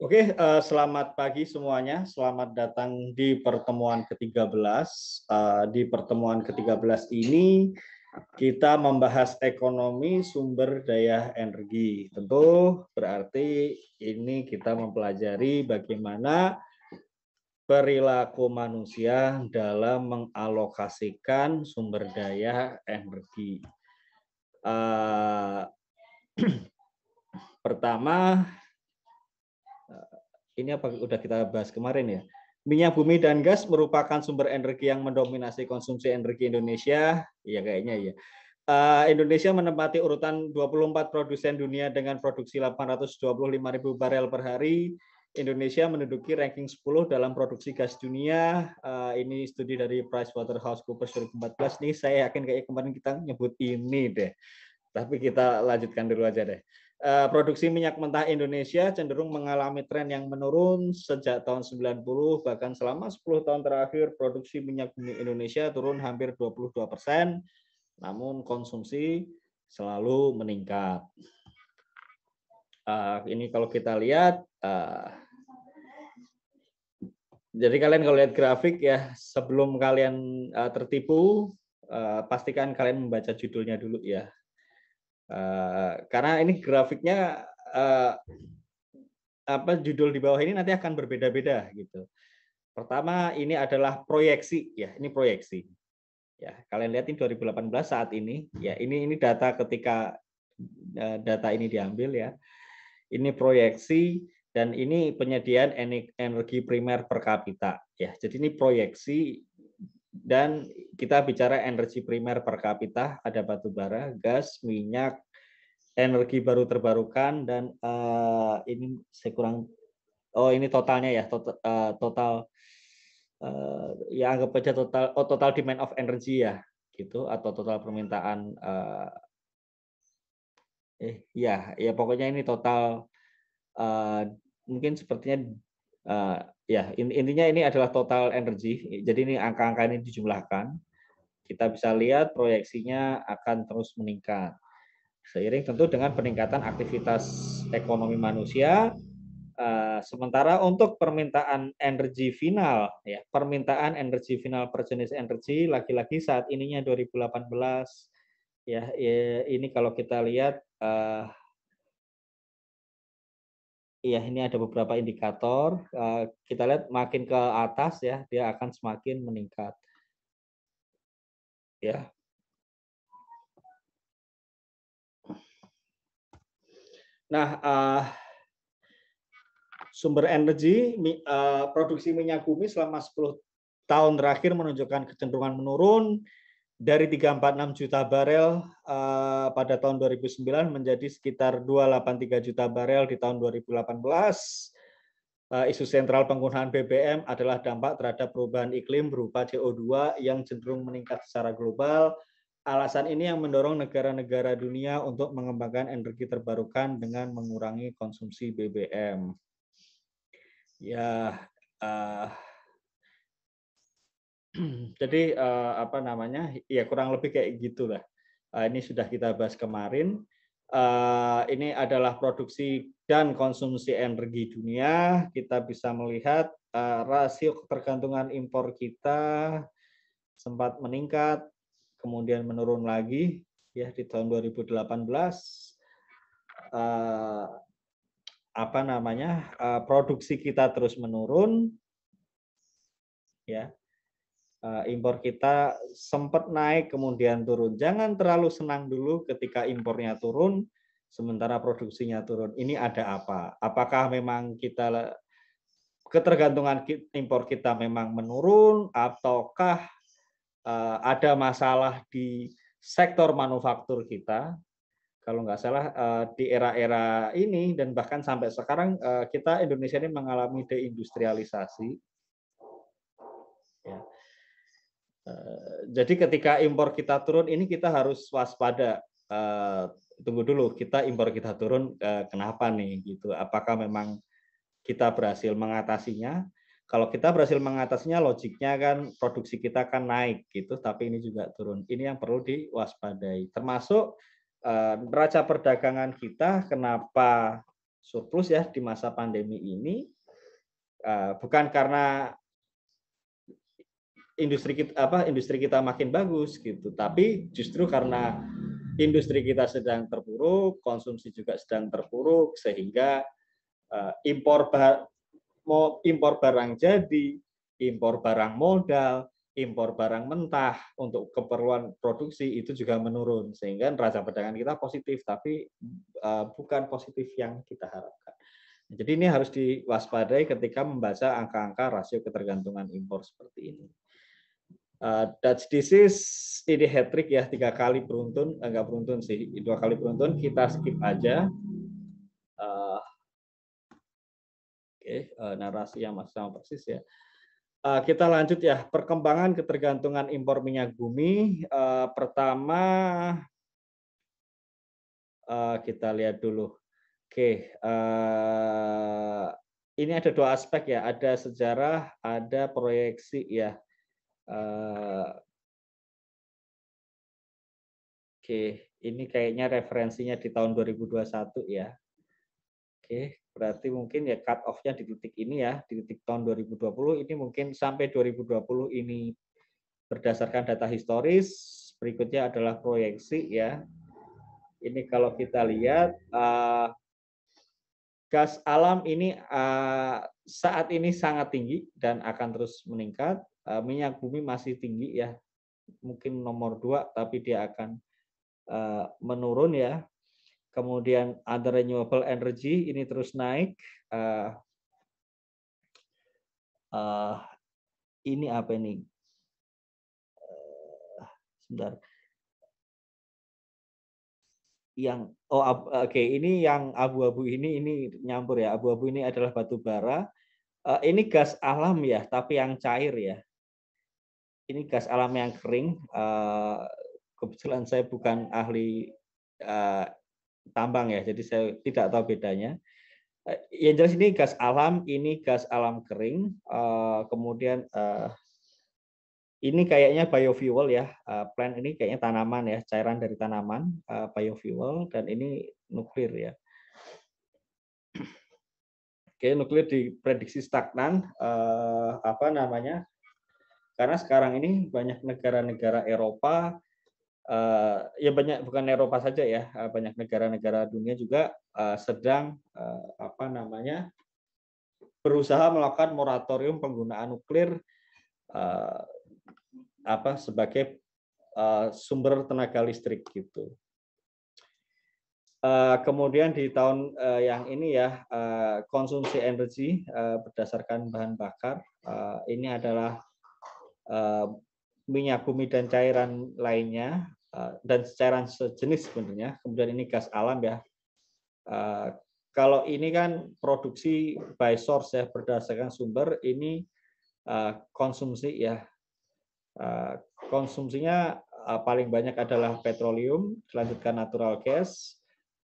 Oke, eh, selamat pagi semuanya. Selamat datang di pertemuan ke-13. Eh, di pertemuan ke-13 ini kita membahas ekonomi sumber daya energi. Tentu berarti ini kita mempelajari bagaimana perilaku manusia dalam mengalokasikan sumber daya energi. Eh, pertama, ini apa udah kita bahas kemarin ya. Minyak bumi dan gas merupakan sumber energi yang mendominasi konsumsi energi Indonesia. Iya kayaknya ya. Indonesia menempati urutan 24 produsen dunia dengan produksi 825 ribu barel per hari. Indonesia menduduki ranking 10 dalam produksi gas dunia. Eh, ini studi dari Price Waterhouse PricewaterhouseCoopers 2014 nih. Saya yakin kayak kemarin kita nyebut ini deh. Tapi kita lanjutkan dulu aja deh. Eh, produksi minyak mentah Indonesia cenderung mengalami tren yang menurun sejak tahun 90 bahkan selama 10 tahun terakhir produksi minyak bumi Indonesia turun hampir 22 persen namun konsumsi selalu meningkat. Uh, ini kalau kita lihat uh, jadi kalian kalau lihat grafik ya sebelum kalian uh, tertipu uh, pastikan kalian membaca judulnya dulu ya Eh, karena ini grafiknya uh, apa judul di bawah ini nanti akan berbeda-beda gitu. Pertama ini adalah proyeksi ya, ini proyeksi. Ya, kalian lihat ini 2018 saat ini ya ini ini data ketika eh, data ini diambil ya. Ini proyeksi dan ini penyediaan energi primer per kapita ya. Jadi ini proyeksi dan kita bicara energi primer per kapita, ada batu bara, gas, minyak, energi baru terbarukan, dan uh, ini saya kurang, oh ini totalnya ya, eh, total, uh, eh, total uh, ya anggap aja total, oh total demand of energy ya, gitu, atau total permintaan, uh, eh ya, ya pokoknya ini total, uh, mungkin sepertinya ya intinya ini adalah total energi. Jadi ini angka-angka ini dijumlahkan. Kita bisa lihat proyeksinya akan terus meningkat. Seiring tentu dengan peningkatan aktivitas ekonomi manusia, eh, sementara untuk permintaan energi final ya permintaan energi final per jenis energi lagi-lagi saat ininya 2018 ya, ya ini kalau kita lihat uh, Iya, ini ada beberapa indikator. Eh, kita lihat makin ke atas ya, dia akan semakin meningkat. Ya. Nah, uh, sumber energi uh, produksi minyak bumi selama 10 tahun terakhir menunjukkan kecenderungan menurun dari 346 juta barel uh, pada tahun 2009 menjadi sekitar 283 juta barel di tahun 2018. Uh, eh, isu sentral penggunaan BBM adalah dampak terhadap perubahan iklim berupa CO2 yang cenderung meningkat secara global. Alasan ini yang mendorong negara-negara dunia untuk mengembangkan energi terbarukan dengan mengurangi konsumsi BBM. Ya, uh, Jadi eh, apa namanya? Ya kurang lebih kayak gitulah. Uh, ini sudah kita bahas kemarin. Eh, ini adalah produksi dan konsumsi energi dunia. Kita bisa melihat rasio ketergantungan impor kita sempat meningkat, kemudian menurun lagi ya di tahun 2018. apa namanya? produksi kita terus menurun. Ya. Eh, impor kita sempat naik kemudian turun. Jangan terlalu senang dulu ketika impornya turun sementara produksinya turun. Ini ada apa? Apakah memang kita ketergantungan impor kita memang menurun ataukah eh, ada masalah di sektor manufaktur kita? Kalau nggak salah eh, di era-era ini dan bahkan sampai sekarang kita Indonesia ini mengalami deindustrialisasi Eh, jadi ketika impor kita turun ini kita harus waspada. Eh, tunggu dulu, kita impor kita turun eh, kenapa nih gitu? Apakah memang kita berhasil mengatasinya? Kalau kita berhasil mengatasinya, logiknya kan produksi kita kan naik gitu, tapi ini juga turun. Ini yang perlu diwaspadai. Termasuk neraca perdagangan kita kenapa surplus ya di masa pandemi ini bukan karena industri kita apa industri kita makin bagus gitu. Tapi justru karena industri kita sedang terpuruk, konsumsi juga sedang terpuruk sehingga uh, impor bar, mau impor barang jadi, impor barang modal, impor barang mentah untuk keperluan produksi itu juga menurun sehingga neraca perdagangan kita positif tapi uh, bukan positif yang kita harapkan. Jadi ini harus diwaspadai ketika membaca angka-angka rasio ketergantungan impor seperti ini. Eh, Dutch disease ini hat trick ya tiga kali beruntun enggak eh, beruntun sih dua kali beruntun kita skip aja uh, oke okay, uh, narasi yang masih sama persis ya uh, kita lanjut ya perkembangan ketergantungan impor minyak bumi uh, pertama uh, kita lihat dulu oke okay, uh, ini ada dua aspek ya ada sejarah ada proyeksi ya Eh, oke, okay. ini kayaknya referensinya di tahun 2021 ya. Oke, okay. berarti mungkin ya cut off-nya di titik ini ya, di titik tahun 2020 ini mungkin sampai 2020 ini berdasarkan data historis. Berikutnya adalah proyeksi ya. Ini kalau kita lihat uh, gas alam ini uh, saat ini sangat tinggi dan akan terus meningkat. Eh, minyak bumi masih tinggi ya, mungkin nomor dua, tapi dia akan eh, menurun ya. Kemudian ada renewable energy ini terus naik. Eh, ini apa ini? sebentar yang oh oke okay, ini yang abu-abu ini ini nyampur ya abu-abu ini adalah batu bara ini gas alam ya tapi yang cair ya ini gas alam yang kering. Eh, kebetulan saya bukan ahli eh, tambang ya, jadi saya tidak tahu bedanya. Uh, yang jelas ini gas alam, ini gas alam kering. kemudian ini kayaknya biofuel ya, Plan ini kayaknya tanaman ya, cairan dari tanaman, biofuel, dan ini nuklir ya. Oke, nuklir diprediksi stagnan, apa namanya, karena sekarang ini banyak negara-negara Eropa Uh, ya banyak bukan Eropa saja ya eh, banyak negara-negara dunia juga uh, sedang uh, apa namanya berusaha melakukan moratorium penggunaan nuklir uh, apa sebagai uh, sumber tenaga listrik gitu. kemudian di tahun yang ini ya konsumsi energi berdasarkan bahan bakar ini adalah Eh, minyak bumi dan cairan lainnya eh, dan cairan sejenis sebenarnya. Kemudian ini gas alam ya. Eh, kalau ini kan produksi by source ya berdasarkan sumber, ini konsumsi ya. Konsumsinya paling banyak adalah petroleum, dilanjutkan natural gas,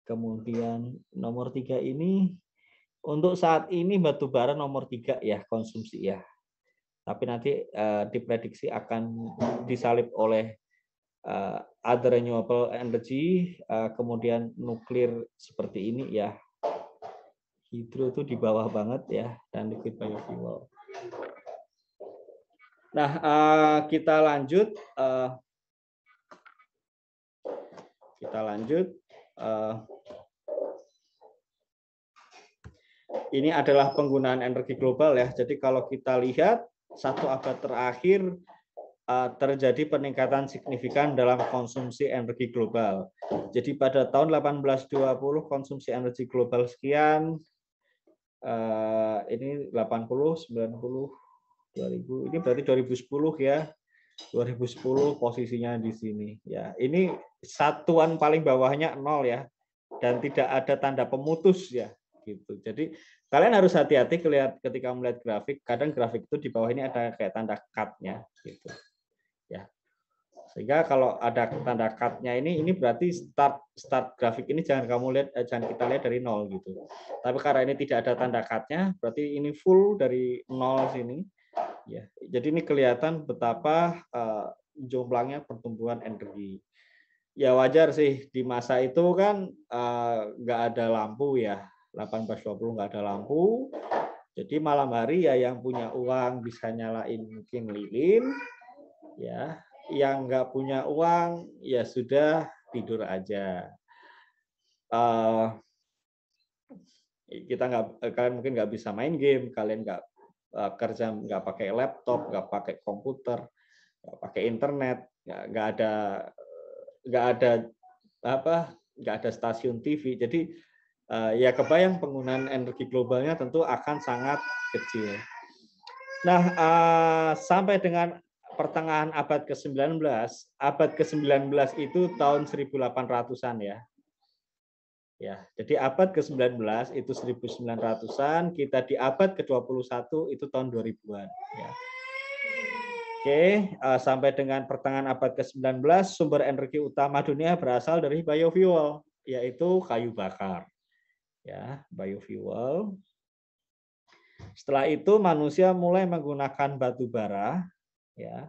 kemudian nomor tiga ini untuk saat ini batubara nomor tiga ya konsumsi ya tapi nanti uh, diprediksi akan disalip oleh uh, other renewable energy, uh, kemudian nuklir seperti ini ya. Hidro itu di bawah banget ya, dan liquid biofuel. Nah, uh, kita lanjut. Uh, kita lanjut. Uh, ini adalah penggunaan energi global ya. Jadi kalau kita lihat satu abad terakhir eh, terjadi peningkatan signifikan dalam konsumsi energi global. Jadi pada tahun 1820 konsumsi energi global sekian, eh, ini 80, 90, 2000, ini berarti 2010 ya. 2010 posisinya di sini ya. Ini satuan paling bawahnya nol ya dan tidak ada tanda pemutus ya gitu. Jadi kalian harus hati-hati ketika melihat grafik. Kadang grafik itu di bawah ini ada kayak tanda cut gitu. Ya. Sehingga kalau ada tanda cut ini ini berarti start start grafik ini jangan kamu lihat eh, jangan kita lihat dari nol gitu. Tapi karena ini tidak ada tanda cut berarti ini full dari nol sini. Ya. Jadi ini kelihatan betapa eh, pertumbuhan energi ya wajar sih di masa itu kan eh, nggak uh, ada lampu ya 18.20 nggak ada lampu. Jadi malam hari ya yang punya uang bisa nyalain mungkin lilin. Ya, yang nggak punya uang ya sudah tidur aja. Uh, kita nggak eh, kalian mungkin nggak bisa main game, kalian nggak uh, kerja nggak pakai laptop, nggak pakai komputer, nggak pakai internet, nggak, ada nggak ada apa nggak ada stasiun TV. Jadi Eh, ya kebayang penggunaan energi globalnya tentu akan sangat kecil. Nah, eh, sampai dengan pertengahan abad ke-19, abad ke-19 itu tahun 1800-an ya. Ya, jadi abad ke-19 itu 1900-an, kita di abad ke-21 itu tahun 2000-an ya. Oke, eh, sampai dengan pertengahan abad ke-19 sumber energi utama dunia berasal dari biofuel, yaitu kayu bakar ya biofuel. Setelah itu manusia mulai menggunakan batu bara, ya.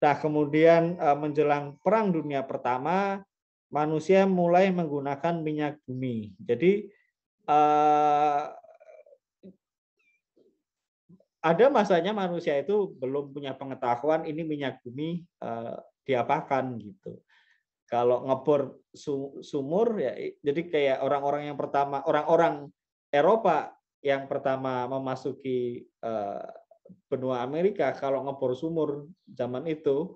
Nah, kemudian e, menjelang Perang Dunia Pertama, manusia mulai menggunakan minyak bumi. Jadi e, ada masanya manusia itu belum punya pengetahuan ini minyak bumi eh, diapakan gitu kalau ngebor sumur ya jadi kayak orang-orang yang pertama orang-orang Eropa yang pertama memasuki eh, benua Amerika kalau ngebor sumur zaman itu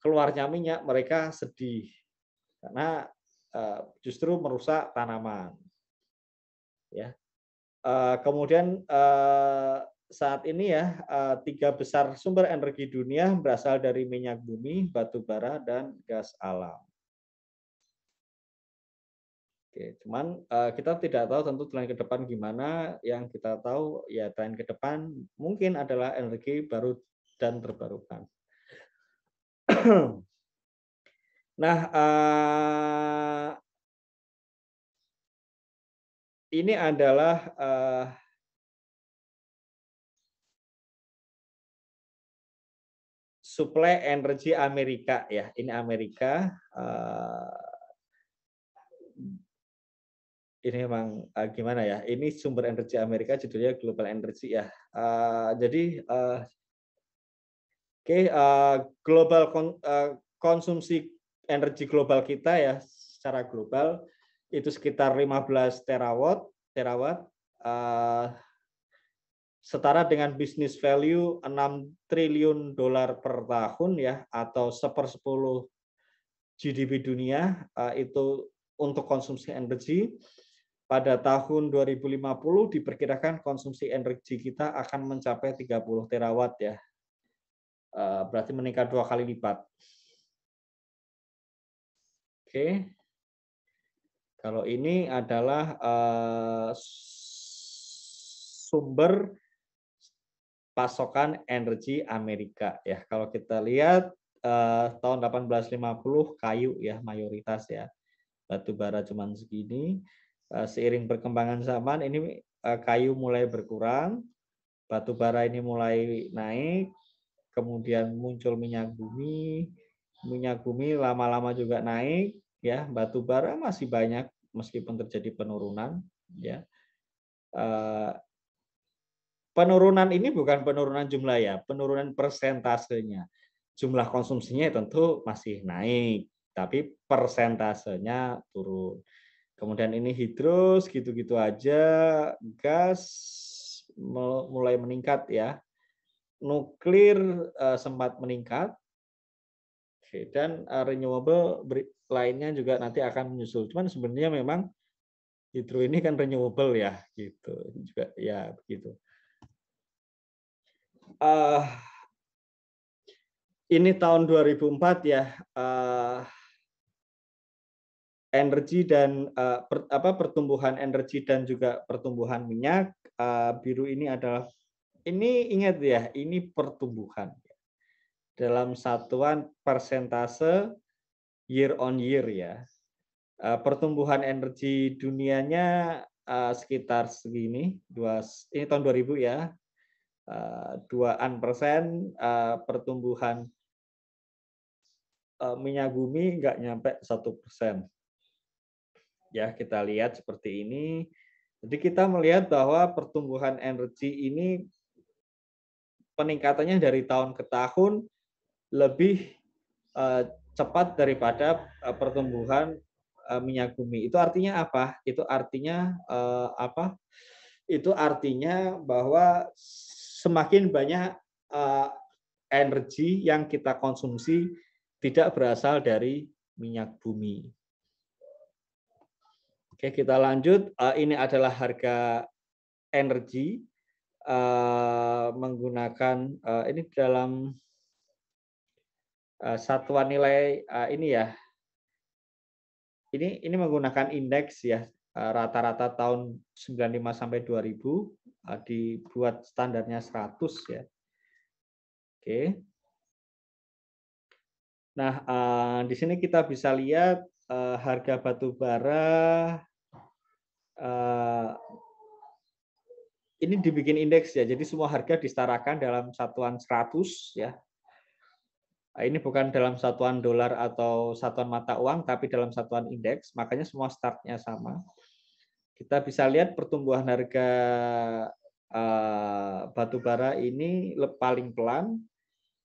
keluarnya minyak mereka sedih karena eh, justru merusak tanaman ya eh, kemudian saat ini ya tiga besar sumber energi dunia berasal dari minyak bumi batu bara dan gas alam Oke, cuman eh, kita tidak tahu tentu tren ke depan gimana. Yang kita tahu ya tren ke depan mungkin adalah energi baru dan terbarukan. nah, eh, ini adalah uh, eh, supply energi Amerika ya. Ini Amerika ini emang uh, gimana ya? Ini sumber energi Amerika judulnya Global Energy ya. Uh, jadi uh, oke okay, uh, global kon, uh, konsumsi energi global kita ya secara global itu sekitar 15 terawatt terawatt uh, setara dengan bisnis value 6 triliun dolar per tahun ya atau sepersepuluh GDP dunia uh, itu untuk konsumsi energi pada tahun 2050 diperkirakan konsumsi energi kita akan mencapai 30 terawatt ya. Eh, berarti meningkat dua kali lipat. Oke. Kalau ini adalah eh, sumber pasokan energi Amerika ya. Kalau kita lihat eh, tahun 1850 kayu ya mayoritas ya. Batu bara cuman segini Eh, seiring perkembangan zaman ini eh, kayu mulai berkurang, batu bara ini mulai naik, kemudian muncul minyak bumi, minyak bumi lama-lama juga naik, ya batu bara masih banyak meskipun terjadi penurunan, ya. Eh, penurunan ini bukan penurunan jumlah ya, penurunan persentasenya. Jumlah konsumsinya tentu masih naik, tapi persentasenya turun. Kemudian ini hidros, gitu-gitu aja. Gas mulai meningkat ya. Nuklir uh, sempat meningkat. Oke, dan uh, renewable lainnya juga nanti akan menyusul. Cuman sebenarnya memang hidro ini kan renewable ya, gitu. Juga ya begitu. Uh, ini tahun 2004 ya. Uh, energi dan uh, per, apa pertumbuhan energi dan juga pertumbuhan minyak uh, biru ini adalah ini ingat ya ini pertumbuhan dalam satuan persentase year on year ya uh, pertumbuhan energi dunianya uh, sekitar segini dua ini tahun 2000 ya duaan uh, persen uh, pertumbuhan minyak bumi nggak nyampe satu persen ya kita lihat seperti ini. Jadi kita melihat bahwa pertumbuhan energi ini peningkatannya dari tahun ke tahun lebih eh, cepat daripada eh, pertumbuhan eh, minyak bumi. Itu artinya apa? Itu artinya apa? Itu artinya bahwa semakin banyak energi yang kita konsumsi tidak berasal dari minyak bumi. Oke, kita lanjut. Eh, ini adalah harga energi eh, menggunakan eh, ini dalam satuan nilai ini ya. Ini ini menggunakan indeks ya rata-rata uh, tahun 95 sampai 2000 uh, dibuat standarnya 100 ya. Oke. Nah, di sini kita bisa lihat harga batu bara Eh, ini dibikin indeks ya, jadi semua harga disetarakan dalam satuan 100 ya. Eh, ini bukan dalam satuan dolar atau satuan mata uang, tapi dalam satuan indeks, makanya semua startnya sama. Kita bisa lihat pertumbuhan harga uh, eh, batu bara ini paling pelan,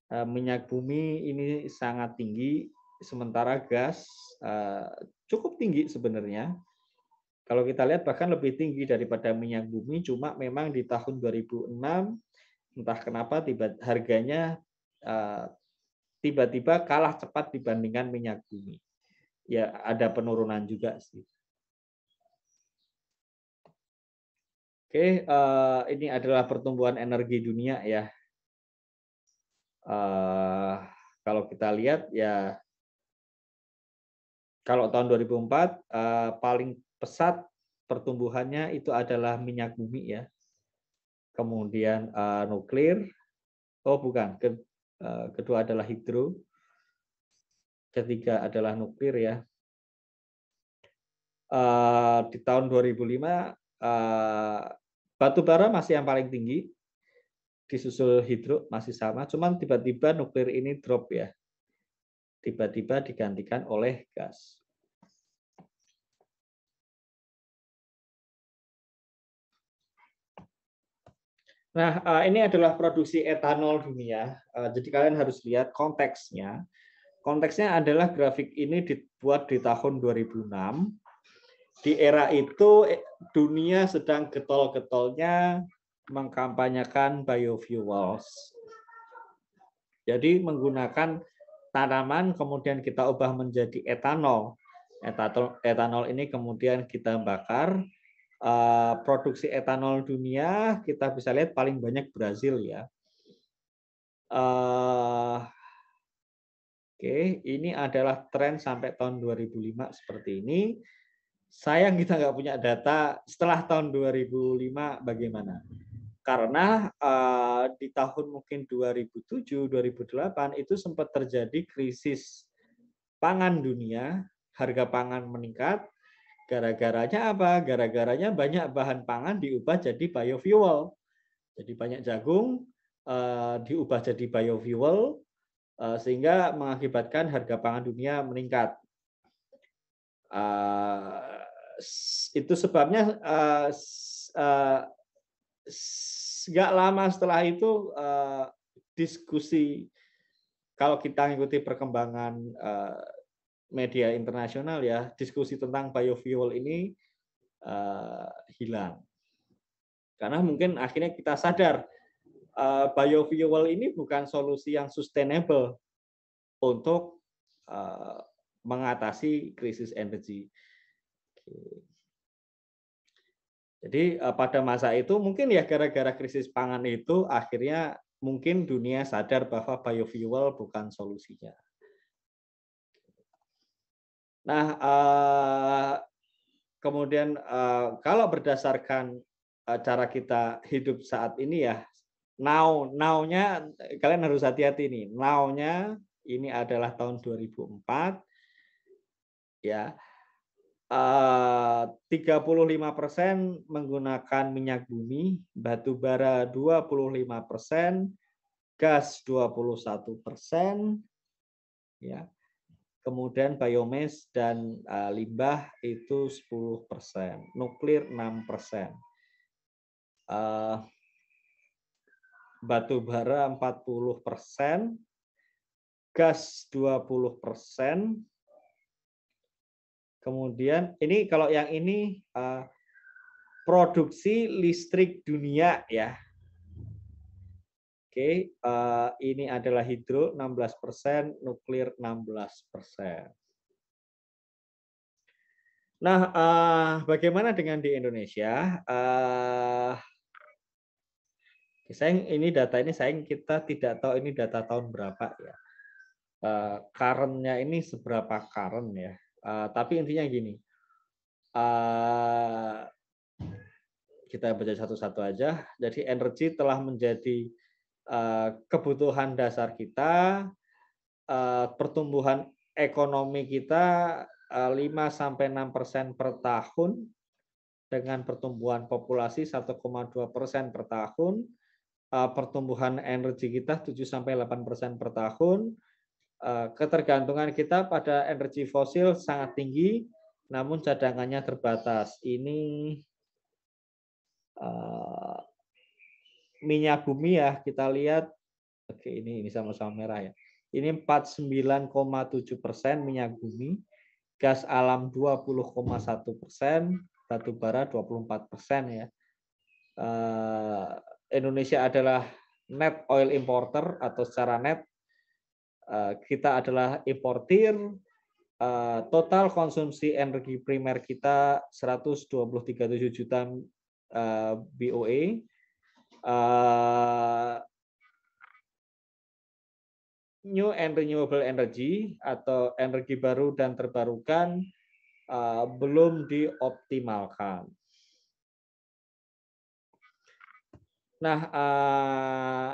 minyak bumi ini sangat tinggi, sementara gas cukup tinggi sebenarnya, kalau kita lihat bahkan lebih tinggi daripada minyak bumi, cuma memang di tahun 2006 entah kenapa tiba harganya eh, tiba-tiba kalah cepat dibandingkan minyak bumi. Ya ada penurunan juga sih. Oke, eh, ini adalah pertumbuhan energi dunia ya. Eh, kalau kita lihat ya kalau tahun 2004 paling pesat pertumbuhannya itu adalah minyak bumi ya. Kemudian uh, nuklir. Oh bukan, eh, kedua adalah hidro. Ketiga adalah nuklir ya. Uh, di tahun 2005 uh, batu bara masih yang paling tinggi disusul hidro masih sama, cuman tiba-tiba nuklir ini drop ya. Tiba-tiba digantikan oleh gas. Nah, eh, ini adalah produksi etanol dunia. Eh, jadi kalian harus lihat konteksnya. Konteksnya adalah grafik ini dibuat di tahun 2006. Di era itu eh, dunia sedang getol-getolnya mengkampanyekan biofuels. Jadi menggunakan tanaman kemudian kita ubah menjadi etanol. Etanol, etanol ini kemudian kita bakar Eh, produksi etanol dunia kita bisa lihat paling banyak Brazil ya. Eh, oke, ini adalah tren sampai tahun 2005 seperti ini. Sayang kita nggak punya data setelah tahun 2005 bagaimana. Karena uh, di tahun mungkin 2007, 2008 itu sempat terjadi krisis pangan dunia, harga pangan meningkat, Gara-garanya apa? Gara-garanya banyak bahan pangan diubah jadi biofuel. Jadi banyak jagung eh, diubah jadi biofuel eh, sehingga mengakibatkan harga pangan dunia meningkat. Eh, itu sebabnya uh, lama setelah itu diskusi kalau kita mengikuti perkembangan media internasional ya diskusi tentang biofuel ini uh, hilang karena mungkin akhirnya kita sadar uh, biofuel ini bukan solusi yang sustainable untuk uh, mengatasi krisis energi. Jadi uh, pada masa itu mungkin ya gara-gara krisis pangan itu akhirnya mungkin dunia sadar bahwa biofuel bukan solusinya. Nah, eh, kemudian eh, kalau berdasarkan eh, cara kita hidup saat ini ya, now now-nya kalian harus hati-hati nih. Now-nya ini adalah tahun 2004 ya. Uh, persen menggunakan minyak bumi, batu bara 25%, gas 21%, ya kemudian biomes dan uh, limbah itu 10%, nuklir 6%. Uh, eh, batu bara 40%, gas 20%. Kemudian ini kalau yang ini uh, produksi listrik dunia ya. Oke, okay, eh, ini adalah hidro 16%, nuklir 16%. Nah, uh, bagaimana dengan di Indonesia? Uh, saya ini data ini saya kita tidak tahu ini data tahun berapa ya. Uh, ini seberapa karen ya. Uh, tapi intinya gini. Uh, kita baca satu-satu aja. Jadi energi telah menjadi Eh, kebutuhan dasar kita, eh, pertumbuhan ekonomi kita 5 eh, sampai 6 persen per tahun dengan pertumbuhan populasi 1,2 persen per tahun, pertumbuhan energi kita 7 sampai 8 persen per tahun, ketergantungan kita pada energi fosil sangat tinggi, namun cadangannya terbatas. Ini uh, minyak bumi ya kita lihat oke ini ini sama-sama merah ya. Ini 49,7 persen minyak bumi, gas alam 20,1 persen, batu bara 24 persen ya. Eh, Indonesia adalah net oil importer atau secara net eh, kita adalah importir. Eh, total konsumsi energi primer kita 123,7 juta BOE uh, new and renewable energy atau energi baru dan terbarukan uh, belum dioptimalkan. Nah, eh,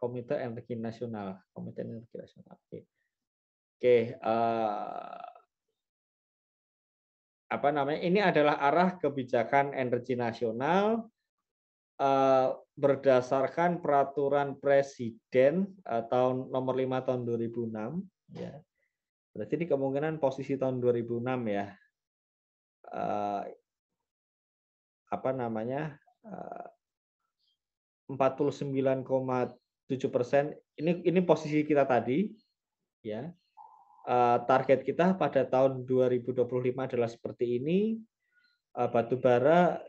Komite Energi Nasional, Komite Energi Nasional. Oke, okay. okay, apa namanya ini adalah arah kebijakan energi nasional eh, berdasarkan peraturan presiden eh, tahun nomor 5 tahun 2006 ya. Berarti ini kemungkinan posisi tahun 2006 ya. Eh, apa namanya? 49,7 persen ini ini posisi kita tadi ya Eh, target kita pada tahun 2025 adalah seperti ini. Eh, batu bara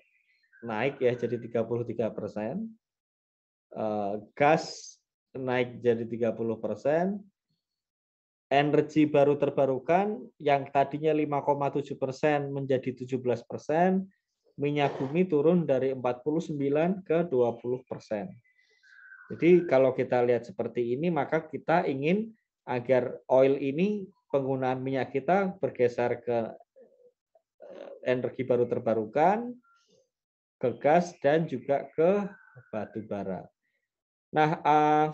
naik ya jadi 33 persen. Eh, gas naik jadi 30 persen. Energi baru terbarukan yang tadinya 5,7 persen menjadi 17 persen. Minyak bumi turun dari 49 ke 20 persen. Jadi kalau kita lihat seperti ini, maka kita ingin agar oil ini penggunaan minyak kita bergeser ke eh, energi baru terbarukan, ke gas dan juga ke batu bara. Nah, eh,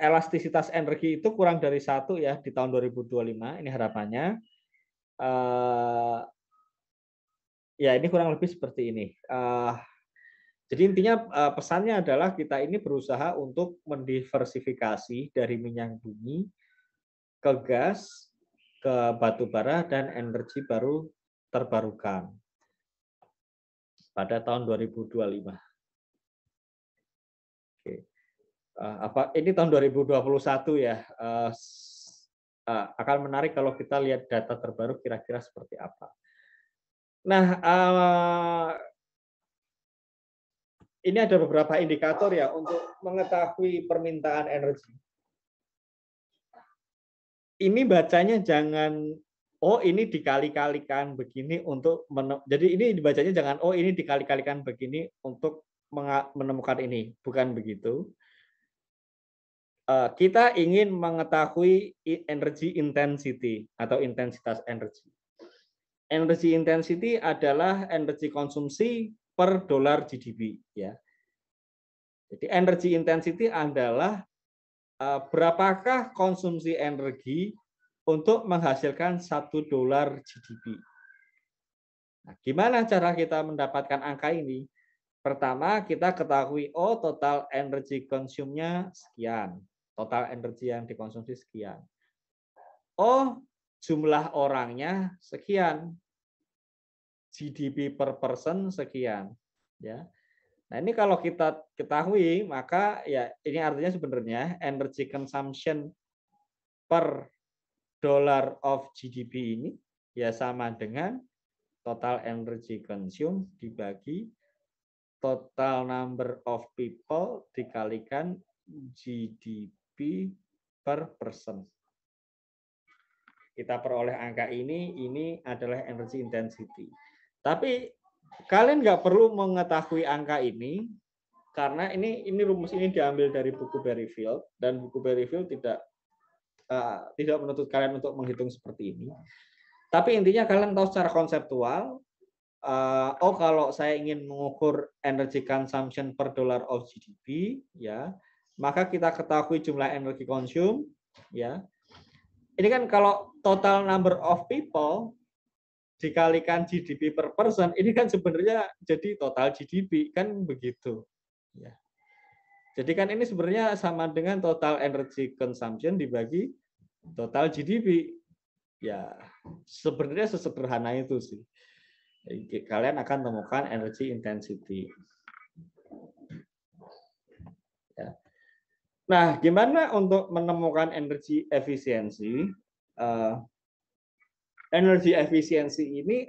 elastisitas energi itu kurang dari satu ya di tahun 2025. Ini harapannya. Eh, ya, ini kurang lebih seperti ini. Uh, jadi intinya eh, pesannya adalah kita ini berusaha untuk mendiversifikasi dari minyak bumi ke gas, ke batu bara dan energi baru terbarukan pada tahun 2025. Oke. Eh, apa ini tahun 2021 ya? Eh, akan menarik kalau kita lihat data terbaru kira-kira seperti apa. Nah, ini ada beberapa indikator ya untuk mengetahui permintaan energi. Ini bacanya jangan oh ini dikali-kalikan begini untuk jadi ini dibacanya jangan oh ini dikali-kalikan begini untuk menemukan ini, bukan begitu. Eh, kita ingin mengetahui energy intensity atau intensitas energi. Energy intensity adalah energi konsumsi per dolar GDP ya. Jadi energy intensity adalah eh, berapakah konsumsi energi untuk menghasilkan satu dolar GDP. Nah, gimana cara kita mendapatkan angka ini? Pertama, kita ketahui oh total energi konsumnya sekian, total energi yang dikonsumsi sekian. Oh, jumlah orangnya sekian. GDP per person sekian ya. Nah, ini kalau kita ketahui maka ya ini artinya sebenarnya energy consumption per dollar of GDP ini ya sama dengan total energy consume dibagi total number of people dikalikan GDP per person. Kita peroleh angka ini, ini adalah energy intensity. Tapi kalian nggak perlu mengetahui angka ini karena ini ini rumus ini diambil dari buku Berryfield dan buku Berryfield tidak uh, tidak menuntut kalian untuk menghitung seperti ini. Tapi intinya kalian tahu secara konseptual uh, oh kalau saya ingin mengukur energy consumption per dollar of GDP ya, maka kita ketahui jumlah energi konsum ya. Ini kan kalau total number of people dikalikan GDP per person ini kan sebenarnya jadi total GDP kan begitu ya jadi kan ini sebenarnya sama dengan total energy consumption dibagi total GDP ya sebenarnya sesederhana itu sih kalian akan temukan energy intensity ya. nah gimana untuk menemukan energy efficiency uh, eh, energi efisiensi ini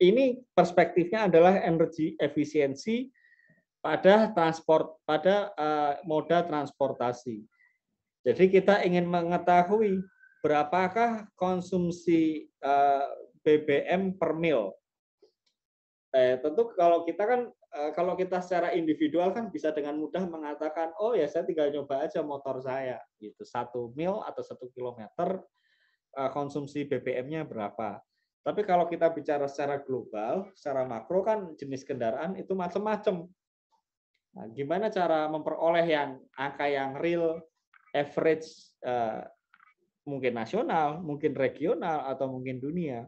ini perspektifnya adalah energi efisiensi pada transport pada eh, moda transportasi. Jadi kita ingin mengetahui berapakah konsumsi eh, BBM per mil. Eh, tentu kalau kita kan eh, kalau kita secara individual kan bisa dengan mudah mengatakan oh ya saya tinggal nyoba aja motor saya gitu satu mil atau satu kilometer Eh, konsumsi BBM-nya berapa. Tapi kalau kita bicara secara global, secara makro kan jenis kendaraan itu macam-macam. Nah, gimana cara memperoleh yang angka yang real, average eh, mungkin nasional, mungkin regional atau mungkin dunia.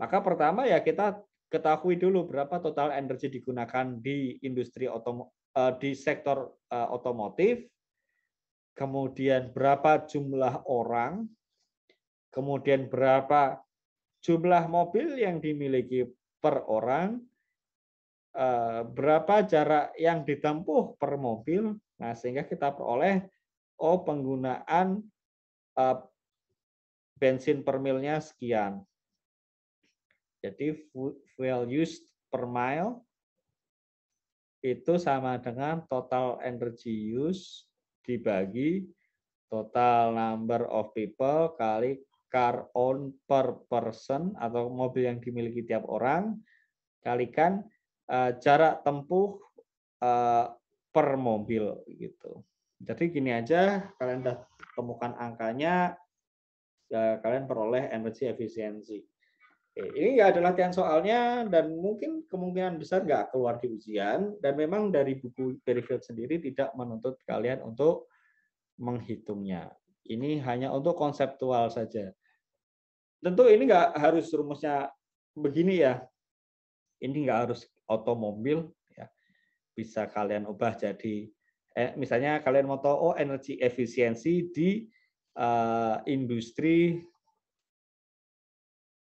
Maka pertama ya kita ketahui dulu berapa total energi digunakan di industri otom eh, di sektor otomotif, kemudian berapa jumlah orang kemudian berapa jumlah mobil yang dimiliki per orang, eh, berapa jarak yang ditempuh per mobil. Nah, sehingga kita peroleh oh penggunaan eh, bensin per milnya sekian. Jadi fuel used per mile itu sama dengan total energy use dibagi total number of people kali car on per person atau mobil yang dimiliki tiap orang kalikan uh, jarak tempuh uh, per mobil gitu. Jadi gini aja kalian udah temukan angkanya uh, kalian peroleh energi efisiensi. Ini ya ada latihan soalnya dan mungkin kemungkinan besar nggak keluar di ujian dan memang dari buku Berryfield sendiri tidak menuntut kalian untuk menghitungnya. Ini hanya untuk konseptual saja tentu ini nggak harus rumusnya begini ya. Ini nggak harus otomobil ya. Bisa kalian ubah jadi eh, misalnya kalian mau tahu oh energi efisiensi di uh, industri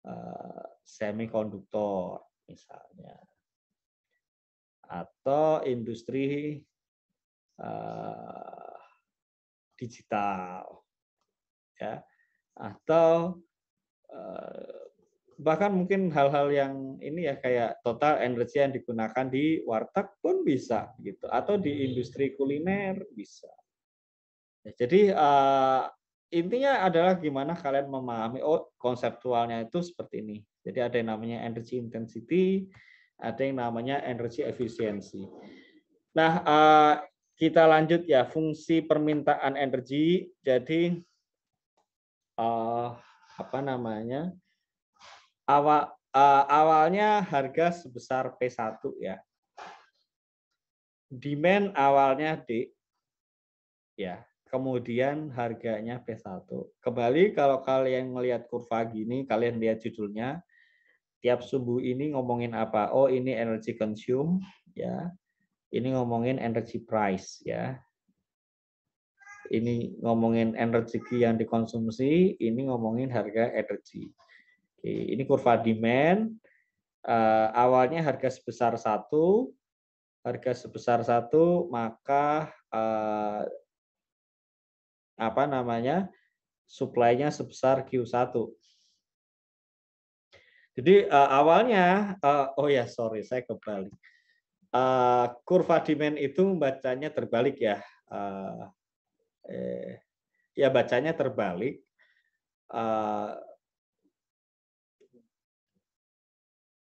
uh, semikonduktor misalnya atau industri uh, digital ya atau Eh, bahkan mungkin hal-hal yang ini ya kayak total energi yang digunakan di warteg pun bisa gitu atau di hmm. industri kuliner bisa ya, jadi uh, intinya adalah gimana kalian memahami oh konseptualnya itu seperti ini jadi ada yang namanya energy intensity ada yang namanya energy efficiency nah uh, kita lanjut ya fungsi permintaan energi jadi uh, apa namanya awal uh, e, awalnya harga sebesar P1 ya. Demand awalnya D ya. Kemudian harganya P1. Kembali kalau kalian melihat kurva gini, kalian lihat judulnya tiap subuh ini ngomongin apa? Oh, ini energy consume ya. Ini ngomongin energy price ya. Ini ngomongin energi yang dikonsumsi, ini ngomongin harga energi. ini kurva demand. Eh, awalnya harga sebesar satu, harga sebesar satu maka eh, apa namanya suplainya sebesar Q1. Jadi eh, awalnya, oh ya sorry saya kebalik. kurva demand itu membacanya terbalik ya. Uh, eh, ya bacanya terbalik. Uh,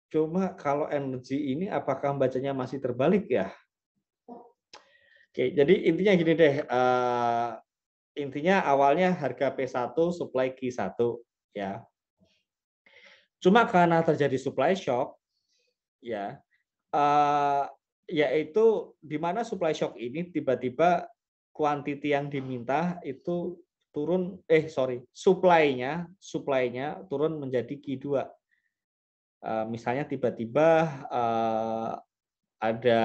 cuma kalau energi ini apakah bacanya masih terbalik ya? Oke, jadi intinya gini deh. Uh, intinya awalnya harga P1 supply Q1 ya. Cuma karena terjadi supply shock ya. Uh, yaitu di mana supply shock ini tiba-tiba kuantiti yang diminta itu turun eh sorry suplainya suplainya turun menjadi Q2 uh, eh, misalnya tiba-tiba uh, ada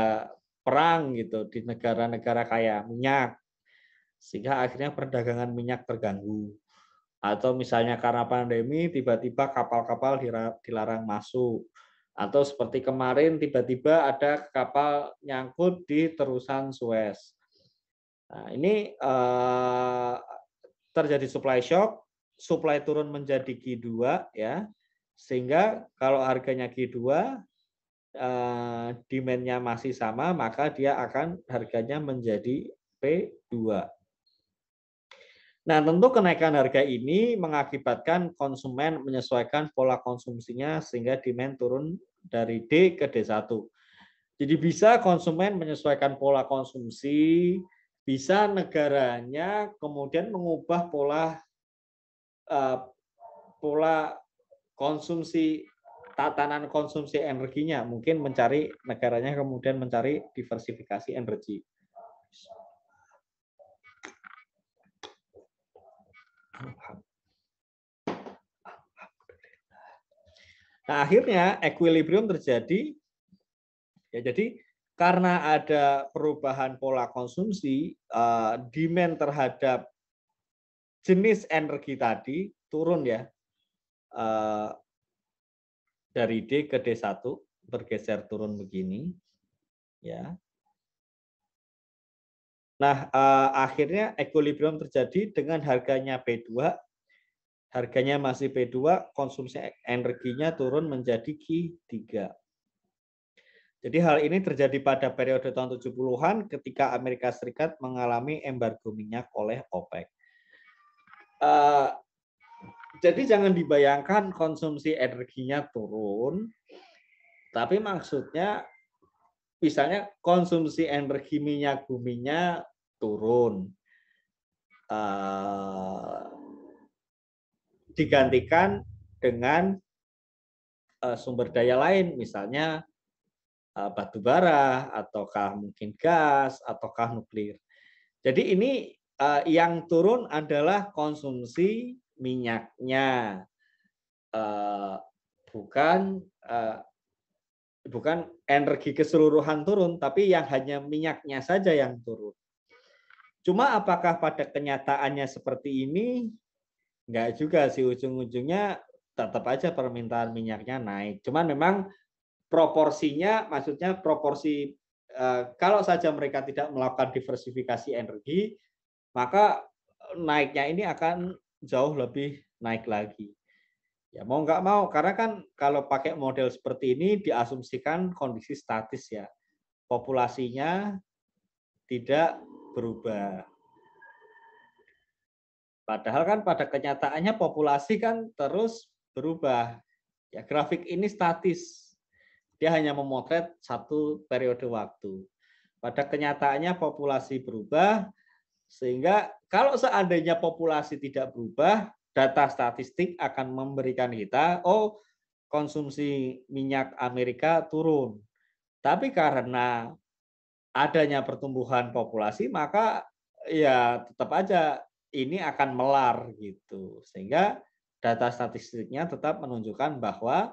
perang gitu di negara-negara kaya minyak sehingga akhirnya perdagangan minyak terganggu atau misalnya karena pandemi tiba-tiba kapal-kapal dilarang masuk atau seperti kemarin tiba-tiba ada kapal nyangkut di terusan Suez Nah, ini eh, terjadi supply shock, supply turun menjadi Q2 ya. Sehingga kalau harganya Q2 eh, demand-nya masih sama, maka dia akan harganya menjadi P2. Nah, tentu kenaikan harga ini mengakibatkan konsumen menyesuaikan pola konsumsinya sehingga demand turun dari D ke D1. Jadi bisa konsumen menyesuaikan pola konsumsi bisa negaranya kemudian mengubah pola uh, pola konsumsi tatanan konsumsi energinya mungkin mencari negaranya kemudian mencari diversifikasi energi Nah, akhirnya equilibrium terjadi. Ya, jadi karena ada perubahan pola konsumsi, eh, demand terhadap jenis energi tadi turun ya eh, dari D ke D1 bergeser turun begini ya. Nah, eh, akhirnya equilibrium terjadi dengan harganya P2 harganya masih P2, konsumsi e-, energinya turun menjadi Q3. Jadi hal ini terjadi pada periode tahun 70-an ketika Amerika Serikat mengalami embargo minyak oleh OPEC. Uh, jadi jangan dibayangkan konsumsi energinya turun, tapi maksudnya misalnya konsumsi energi minyak buminya turun. Uh, digantikan dengan uh, sumber daya lain, misalnya Eh, batu bara, ataukah mungkin gas, ataukah nuklir. Jadi ini eh, yang turun adalah konsumsi minyaknya, eh, bukan bukan energi keseluruhan turun, tapi yang hanya minyaknya saja yang turun. Cuma apakah pada kenyataannya seperti ini? Enggak juga sih ujung-ujungnya tetap aja permintaan minyaknya naik. Cuman memang proporsinya maksudnya proporsi eh, kalau saja mereka tidak melakukan diversifikasi energi maka naiknya ini akan jauh lebih naik lagi. Ya mau nggak mau karena kan kalau pakai model seperti ini diasumsikan kondisi statis ya populasinya tidak berubah. Padahal kan pada kenyataannya populasi kan terus berubah. Ya grafik ini statis dia hanya memotret satu periode waktu. Pada kenyataannya populasi berubah, sehingga kalau seandainya populasi tidak berubah, data statistik akan memberikan kita, oh konsumsi minyak Amerika turun. Tapi karena adanya pertumbuhan populasi, maka ya tetap aja ini akan melar gitu. Sehingga data statistiknya tetap menunjukkan bahwa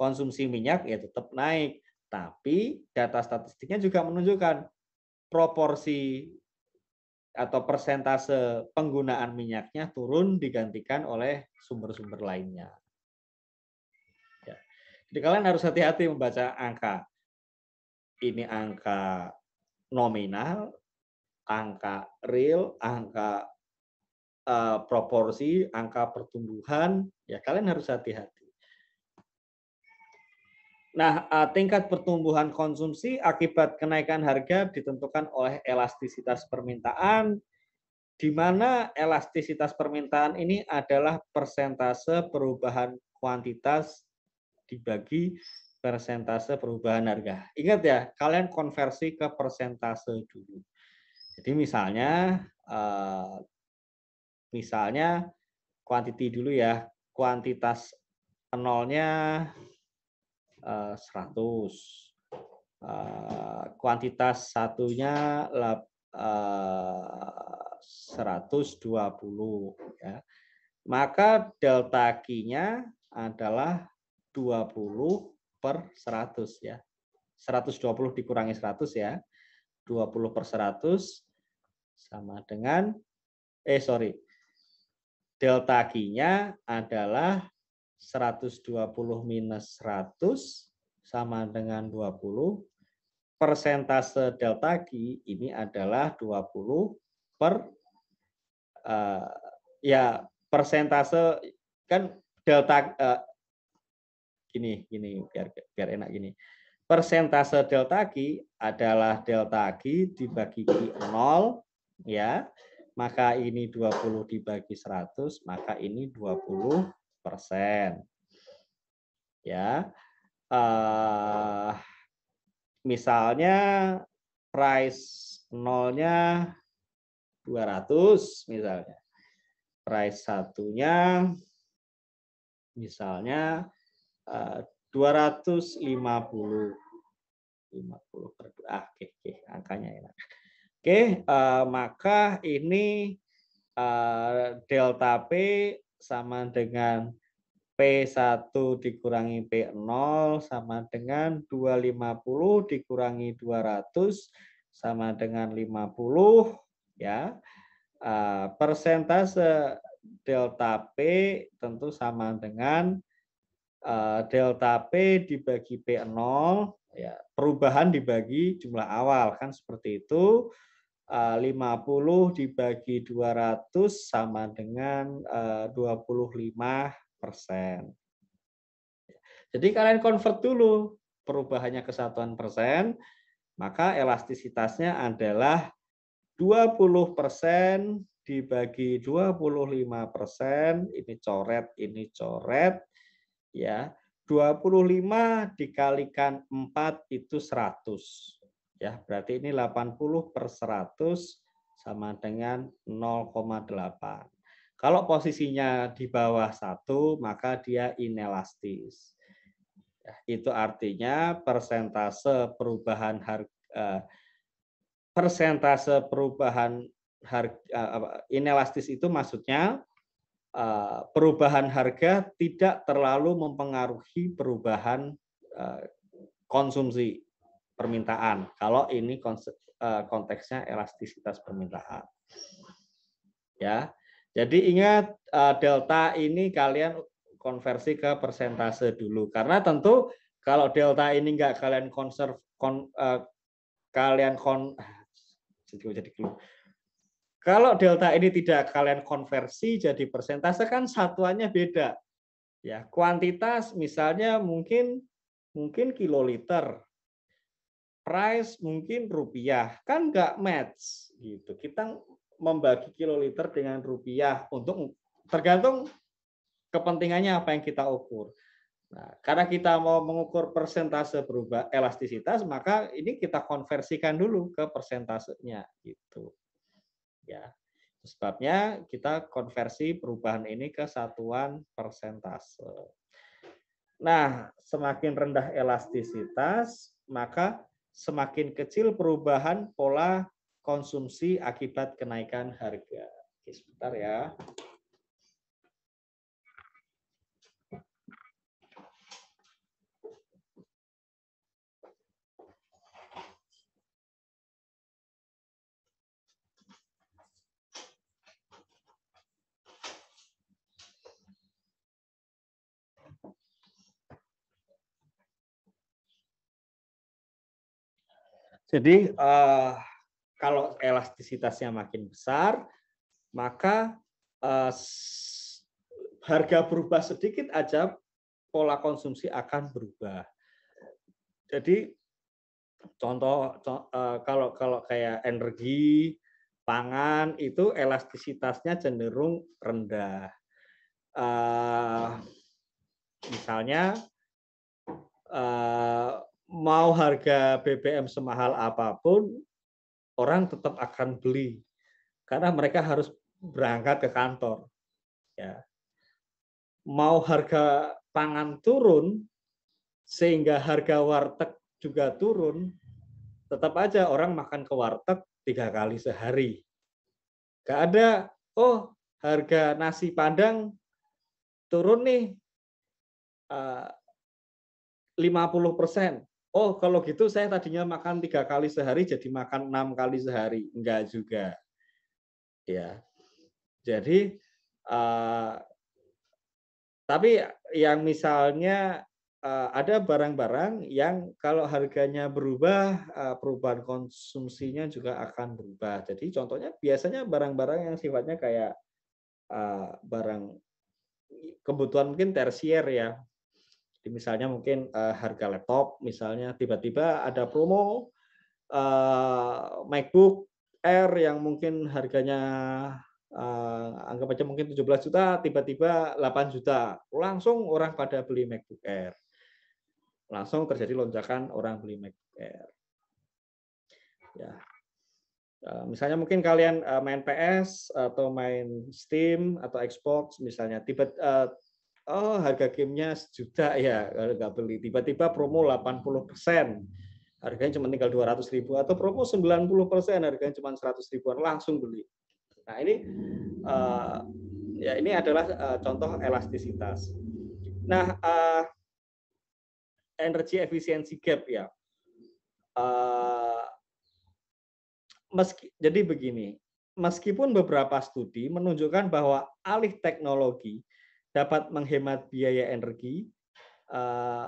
konsumsi minyak ya tetap naik. Tapi data statistiknya juga menunjukkan proporsi atau persentase penggunaan minyaknya turun digantikan oleh sumber-sumber lainnya. Ya. Jadi kalian harus hati-hati membaca angka. Ini angka nominal, angka real, angka uh, proporsi, angka pertumbuhan. Ya kalian harus hati-hati. Nah, eh, tingkat pertumbuhan konsumsi akibat kenaikan harga ditentukan oleh elastisitas permintaan, di mana elastisitas permintaan ini adalah persentase perubahan kuantitas dibagi persentase perubahan harga. Ingat ya, kalian konversi ke persentase dulu. Jadi misalnya, eh, misalnya kuantiti dulu ya, kuantitas nolnya 100. Eh, eh, kuantitas satunya 120. Eh, ya. Maka delta Q-nya adalah 20 per 100. ya. 120 dikurangi 100 ya. 20 per 100 sama dengan, eh sorry, delta Q-nya adalah 120 minus 100 sama dengan 20. Persentase delta G ini adalah 20 per uh, ya persentase kan delta uh, gini gini biar biar enak gini. Persentase delta G adalah delta G dibagi Q 0 ya. Maka ini 20 dibagi 100, maka ini 20 persen. Ya, uh, misalnya price nolnya 200 misalnya. Price satunya misalnya uh, 250 50 per dua. ah, oke, okay, okay, angkanya enak. Oke, okay, uh, eh, maka ini uh, delta P sama dengan P1 dikurangi P0 sama dengan 250 dikurangi 200 sama dengan 50 ya. Ah, persentase delta P tentu sama dengan ah, delta P dibagi P0 ya, perubahan dibagi jumlah awal kan seperti itu. 50 eh, dibagi 200 sama dengan 25 eh, persen. Jadi kalian convert dulu perubahannya ke satuan persen, maka elastisitasnya adalah 20 persen dibagi 25 persen, ini coret, ini coret, ya 25 dikalikan 4 itu 100. Ya, berarti ini 80 per 100 sama dengan 0,8. Kalau posisinya di bawah satu, maka dia inelastis. Ya, itu artinya persentase perubahan harga eh, persentase perubahan harga eh, inelastis itu maksudnya eh, perubahan harga tidak terlalu mempengaruhi perubahan konsumsi permintaan. Kalau ini eh, konteksnya elastisitas permintaan. Ya. Jadi ingat eh, delta ini kalian konversi ke persentase dulu karena tentu kalau delta ini enggak kalian konserv kon, eh, kalian kon ah, jadi kalau delta ini tidak kalian konversi jadi persentase kan satuannya beda. Ya, kuantitas misalnya mungkin mungkin kiloliter price mungkin rupiah kan nggak match gitu kita membagi kiloliter dengan rupiah untuk tergantung kepentingannya apa yang kita ukur nah, karena kita mau mengukur persentase berubah elastisitas maka ini kita konversikan dulu ke persentasenya gitu ya sebabnya kita konversi perubahan ini ke satuan persentase nah semakin rendah elastisitas maka semakin kecil perubahan pola konsumsi akibat kenaikan harga. Oke, sebentar ya. Jadi uh, kalau elastisitasnya makin besar, maka uh, harga berubah sedikit aja pola konsumsi akan berubah. Jadi contoh, contoh eh, uh, kalau kalau kayak energi, pangan itu elastisitasnya cenderung rendah. Uh, misalnya uh, mau harga BBM semahal apapun, orang tetap akan beli karena mereka harus berangkat ke kantor. Ya. Mau harga pangan turun sehingga harga warteg juga turun, tetap aja orang makan ke warteg tiga kali sehari. Gak ada, oh harga nasi padang turun nih eh, uh, 50 persen oh kalau gitu saya tadinya makan tiga kali sehari jadi makan enam kali sehari. Enggak juga. Ya. Jadi uh, tapi yang misalnya uh, ada barang-barang yang kalau harganya berubah, uh, perubahan konsumsinya juga akan berubah. Jadi contohnya biasanya barang-barang yang sifatnya kayak uh, barang kebutuhan mungkin tersier ya, jadi misalnya mungkin uh, harga laptop, misalnya tiba-tiba ada promo uh, MacBook Air yang mungkin harganya uh, anggap aja mungkin 17 juta, tiba-tiba 8 juta. Langsung orang pada beli MacBook Air. Langsung terjadi lonjakan orang beli MacBook Air. Ya. misalnya mungkin kalian main PS atau main Steam atau Xbox misalnya tiba tiba oh harga gamenya sejuta ya kalau nggak beli. Tiba-tiba promo 80 persen, harganya cuma tinggal 200 ribu atau promo 90 persen, harganya cuma 100 ribuan langsung beli. Nah ini uh, ya ini adalah uh, contoh elastisitas. Nah uh, energi efisiensi gap ya. Uh, meski jadi begini, meskipun beberapa studi menunjukkan bahwa alih teknologi dapat menghemat biaya energi. Eh,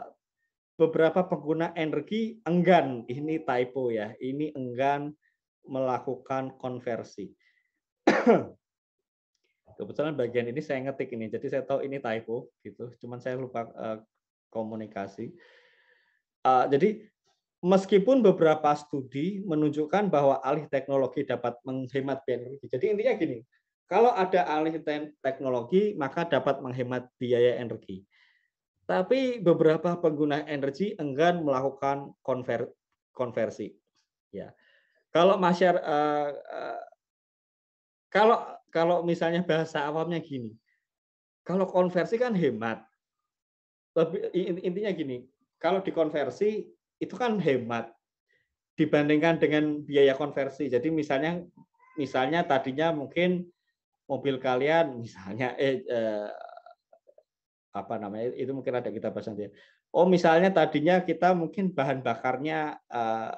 beberapa pengguna energi enggan, ini typo ya, ini enggan melakukan konversi. Kebetulan bagian ini saya ngetik ini, jadi saya tahu ini typo gitu. Cuman saya lupa eh, komunikasi. Eh, jadi meskipun beberapa studi menunjukkan bahwa alih teknologi dapat menghemat biaya energi. Jadi intinya gini, kalau ada alih teknologi, maka dapat menghemat biaya energi. Tapi beberapa pengguna energi enggan melakukan konver konversi. Ya, kalau masyarakat, uh, eh, uh, eh, kalau kalau misalnya bahasa awamnya gini, kalau konversi kan hemat. Lebih, intinya gini, kalau dikonversi itu kan hemat dibandingkan dengan biaya konversi. Jadi misalnya misalnya tadinya mungkin mobil kalian misalnya eh, eh apa namanya itu mungkin ada kita bahas nanti. Oh misalnya tadinya kita mungkin bahan bakarnya eh,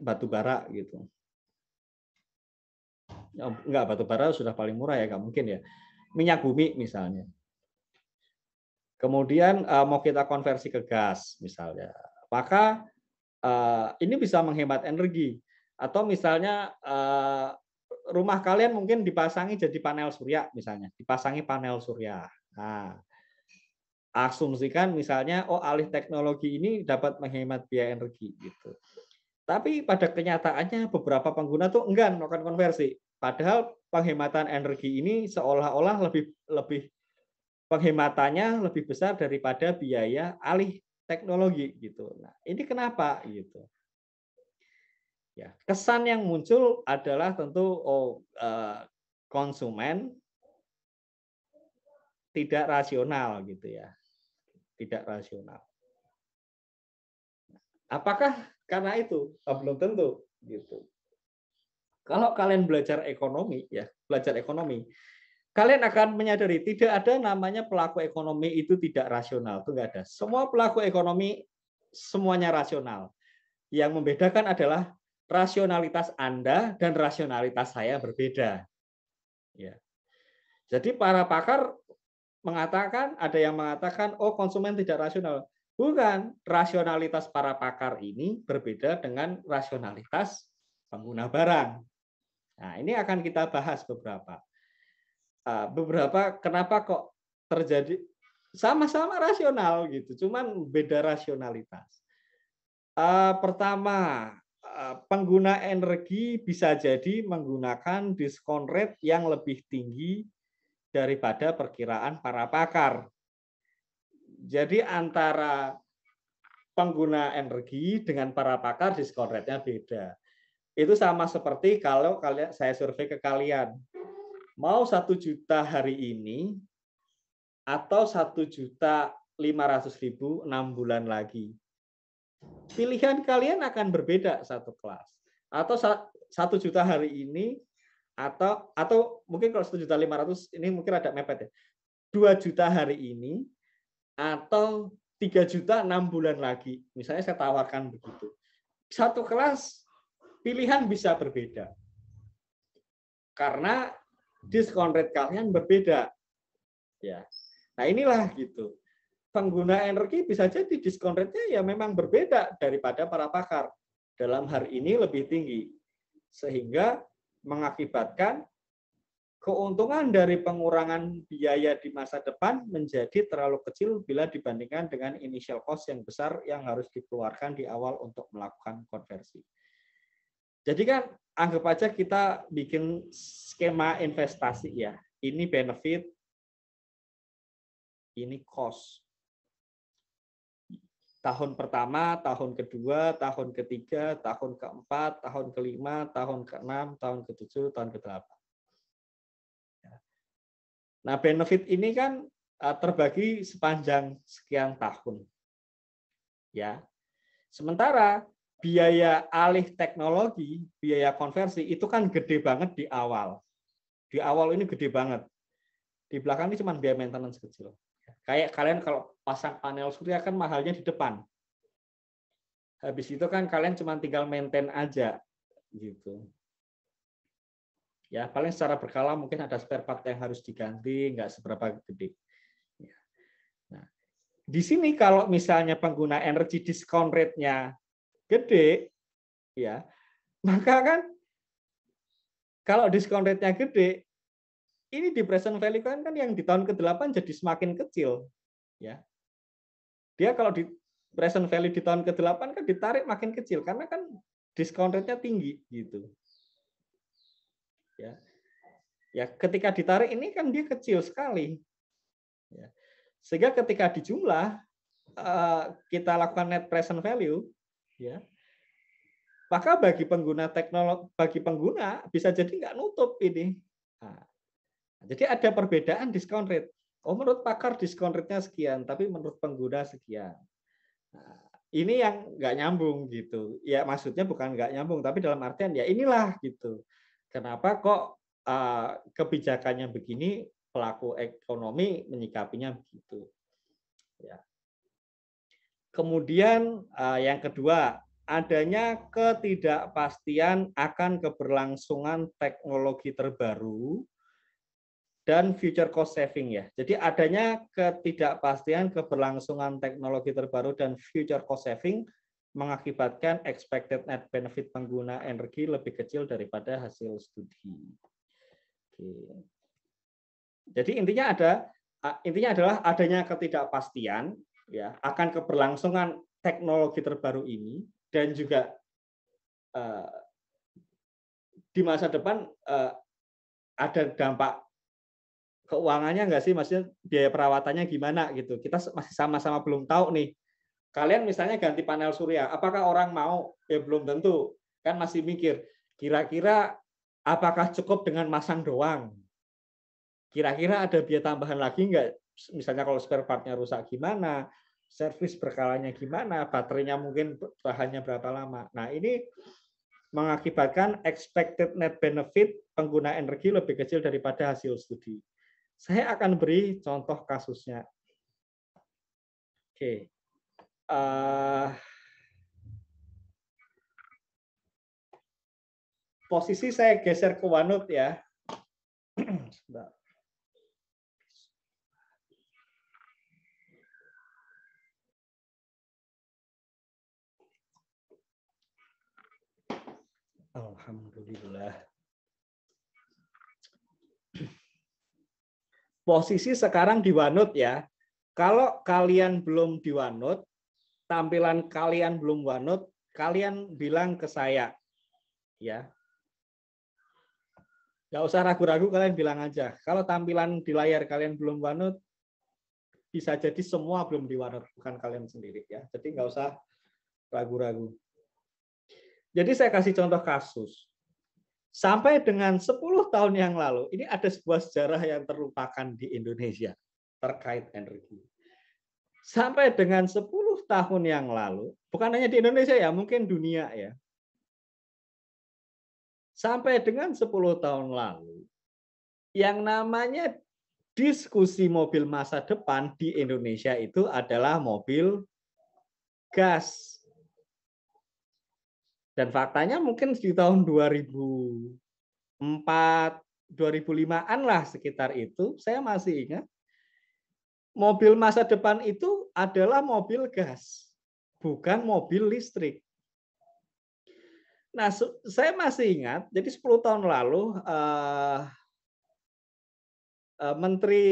batu bara gitu. Oh, enggak batu bara sudah paling murah ya nggak mungkin ya. Minyak bumi misalnya. Kemudian eh, mau kita konversi ke gas misalnya. Maka eh, ini bisa menghemat energi atau misalnya eh, rumah kalian mungkin dipasangi jadi panel surya misalnya, dipasangi panel surya. Nah, asumsikan misalnya oh alih teknologi ini dapat menghemat biaya energi gitu. Tapi pada kenyataannya beberapa pengguna tuh enggan melakukan konversi. Padahal penghematan energi ini seolah-olah lebih lebih penghematannya lebih besar daripada biaya alih teknologi gitu. Nah, ini kenapa gitu? Ya, kesan yang muncul adalah tentu oh, eh, konsumen tidak rasional gitu ya, tidak rasional. Apakah karena itu? Oh, belum tentu gitu. Kalau kalian belajar ekonomi ya, belajar ekonomi, kalian akan menyadari tidak ada namanya pelaku ekonomi itu tidak rasional, itu nggak ada. Semua pelaku ekonomi semuanya rasional. Yang membedakan adalah rasionalitas Anda dan rasionalitas saya berbeda. Ya. Jadi para pakar mengatakan, ada yang mengatakan, oh konsumen tidak rasional. Bukan, rasionalitas para pakar ini berbeda dengan rasionalitas pengguna barang. Nah, ini akan kita bahas beberapa. Ah, beberapa, kenapa kok terjadi sama-sama rasional gitu, cuman beda rasionalitas. Ah, pertama, Eh, pengguna energi bisa jadi menggunakan diskon rate yang lebih tinggi daripada perkiraan para pakar. Jadi antara pengguna energi dengan para pakar diskon rate-nya beda. Itu sama seperti kalau kalian saya survei ke kalian. Mau satu juta hari ini atau satu juta lima ratus ribu enam bulan lagi pilihan kalian akan berbeda satu kelas atau satu juta hari ini atau atau mungkin kalau satu juta lima ratus ini mungkin ada mepet ya dua juta hari ini atau tiga juta enam bulan lagi misalnya saya tawarkan begitu satu kelas pilihan bisa berbeda karena diskon rate kalian berbeda ya nah inilah gitu pengguna energi bisa jadi diskon rate-nya ya memang berbeda daripada para pakar. Dalam hari ini lebih tinggi. Sehingga mengakibatkan keuntungan dari pengurangan biaya di masa depan menjadi terlalu kecil bila dibandingkan dengan initial cost yang besar yang harus dikeluarkan di awal untuk melakukan konversi. Jadi kan anggap aja kita bikin skema investasi ya. Ini benefit, ini cost tahun pertama, tahun kedua, tahun ketiga, tahun keempat, tahun kelima, tahun keenam, tahun ketujuh, tahun kedelapan. Ya. Nah, benefit ini kan eh, terbagi sepanjang sekian tahun. Ya. Sementara biaya alih teknologi, biaya konversi itu kan gede banget di awal. Di awal ini gede banget. Di belakang ini cuma biaya maintenance kecil. Kayak kalian kalau pasang panel surya kan mahalnya di depan. Habis itu kan kalian cuma tinggal maintain aja gitu. Ya, paling secara berkala mungkin ada spare part yang harus diganti, nggak seberapa gede. Ya. Nah, di sini kalau misalnya pengguna energi discount rate-nya gede, ya, maka kan kalau discount rate-nya gede, ini di present value kan kan yang di tahun ke-8 jadi semakin kecil ya. Dia kalau di present value di tahun ke-8 kan ditarik makin kecil karena kan discount rate-nya tinggi gitu. Ya. Ya, ketika ditarik ini kan dia kecil sekali. Ya. Sehingga ketika dijumlah eh, kita lakukan net present value ya. Maka bagi pengguna teknologi bagi pengguna bisa jadi nggak nutup ini. Nah, jadi ada perbedaan discount rate. Oh, menurut pakar discount rate-nya sekian, tapi menurut pengguna sekian. Nah, ini yang nggak nyambung gitu. Ya maksudnya bukan nggak nyambung, tapi dalam artian ya inilah gitu. Kenapa kok uh, kebijakannya begini, pelaku ekonomi menyikapinya begitu. Ya. Kemudian uh, yang kedua, adanya ketidakpastian akan keberlangsungan teknologi terbaru dan future cost saving ya. Jadi adanya ketidakpastian keberlangsungan teknologi terbaru dan future cost saving mengakibatkan expected net benefit pengguna energi lebih kecil daripada hasil studi. Oke. Jadi intinya ada intinya adalah adanya ketidakpastian ya akan keberlangsungan teknologi terbaru ini dan juga uh, di masa depan uh, ada dampak keuangannya nggak sih maksudnya biaya perawatannya gimana gitu kita masih sama-sama belum tahu nih kalian misalnya ganti panel surya apakah orang mau ya belum tentu kan masih mikir kira-kira apakah cukup dengan masang doang kira-kira ada biaya tambahan lagi nggak misalnya kalau spare partnya rusak gimana servis berkalanya gimana baterainya mungkin bahannya berapa lama nah ini mengakibatkan expected net benefit pengguna energi lebih kecil daripada hasil studi. Saya akan beri contoh kasusnya. Oke. Uh, posisi saya geser ke Wanut ya. Alhamdulillah. posisi sekarang di OneNote ya. Kalau kalian belum di OneNote, tampilan kalian belum Wanut, kalian bilang ke saya. Ya. Gak usah ragu-ragu, kalian bilang aja. Kalau tampilan di layar kalian belum Wanut, bisa jadi semua belum di OneNote, bukan kalian sendiri ya. Jadi nggak usah ragu-ragu. Jadi saya kasih contoh kasus. Sampai dengan 10 tahun yang lalu, ini ada sebuah sejarah yang terlupakan di Indonesia terkait energi. Sampai dengan 10 tahun yang lalu, bukan hanya di Indonesia ya, mungkin dunia ya. Sampai dengan 10 tahun lalu, yang namanya diskusi mobil masa depan di Indonesia itu adalah mobil gas dan faktanya mungkin di tahun 2004, 2005-an lah sekitar itu, saya masih ingat, mobil masa depan itu adalah mobil gas, bukan mobil listrik. Nah, saya masih ingat, jadi 10 tahun lalu, eh, Eh, Menteri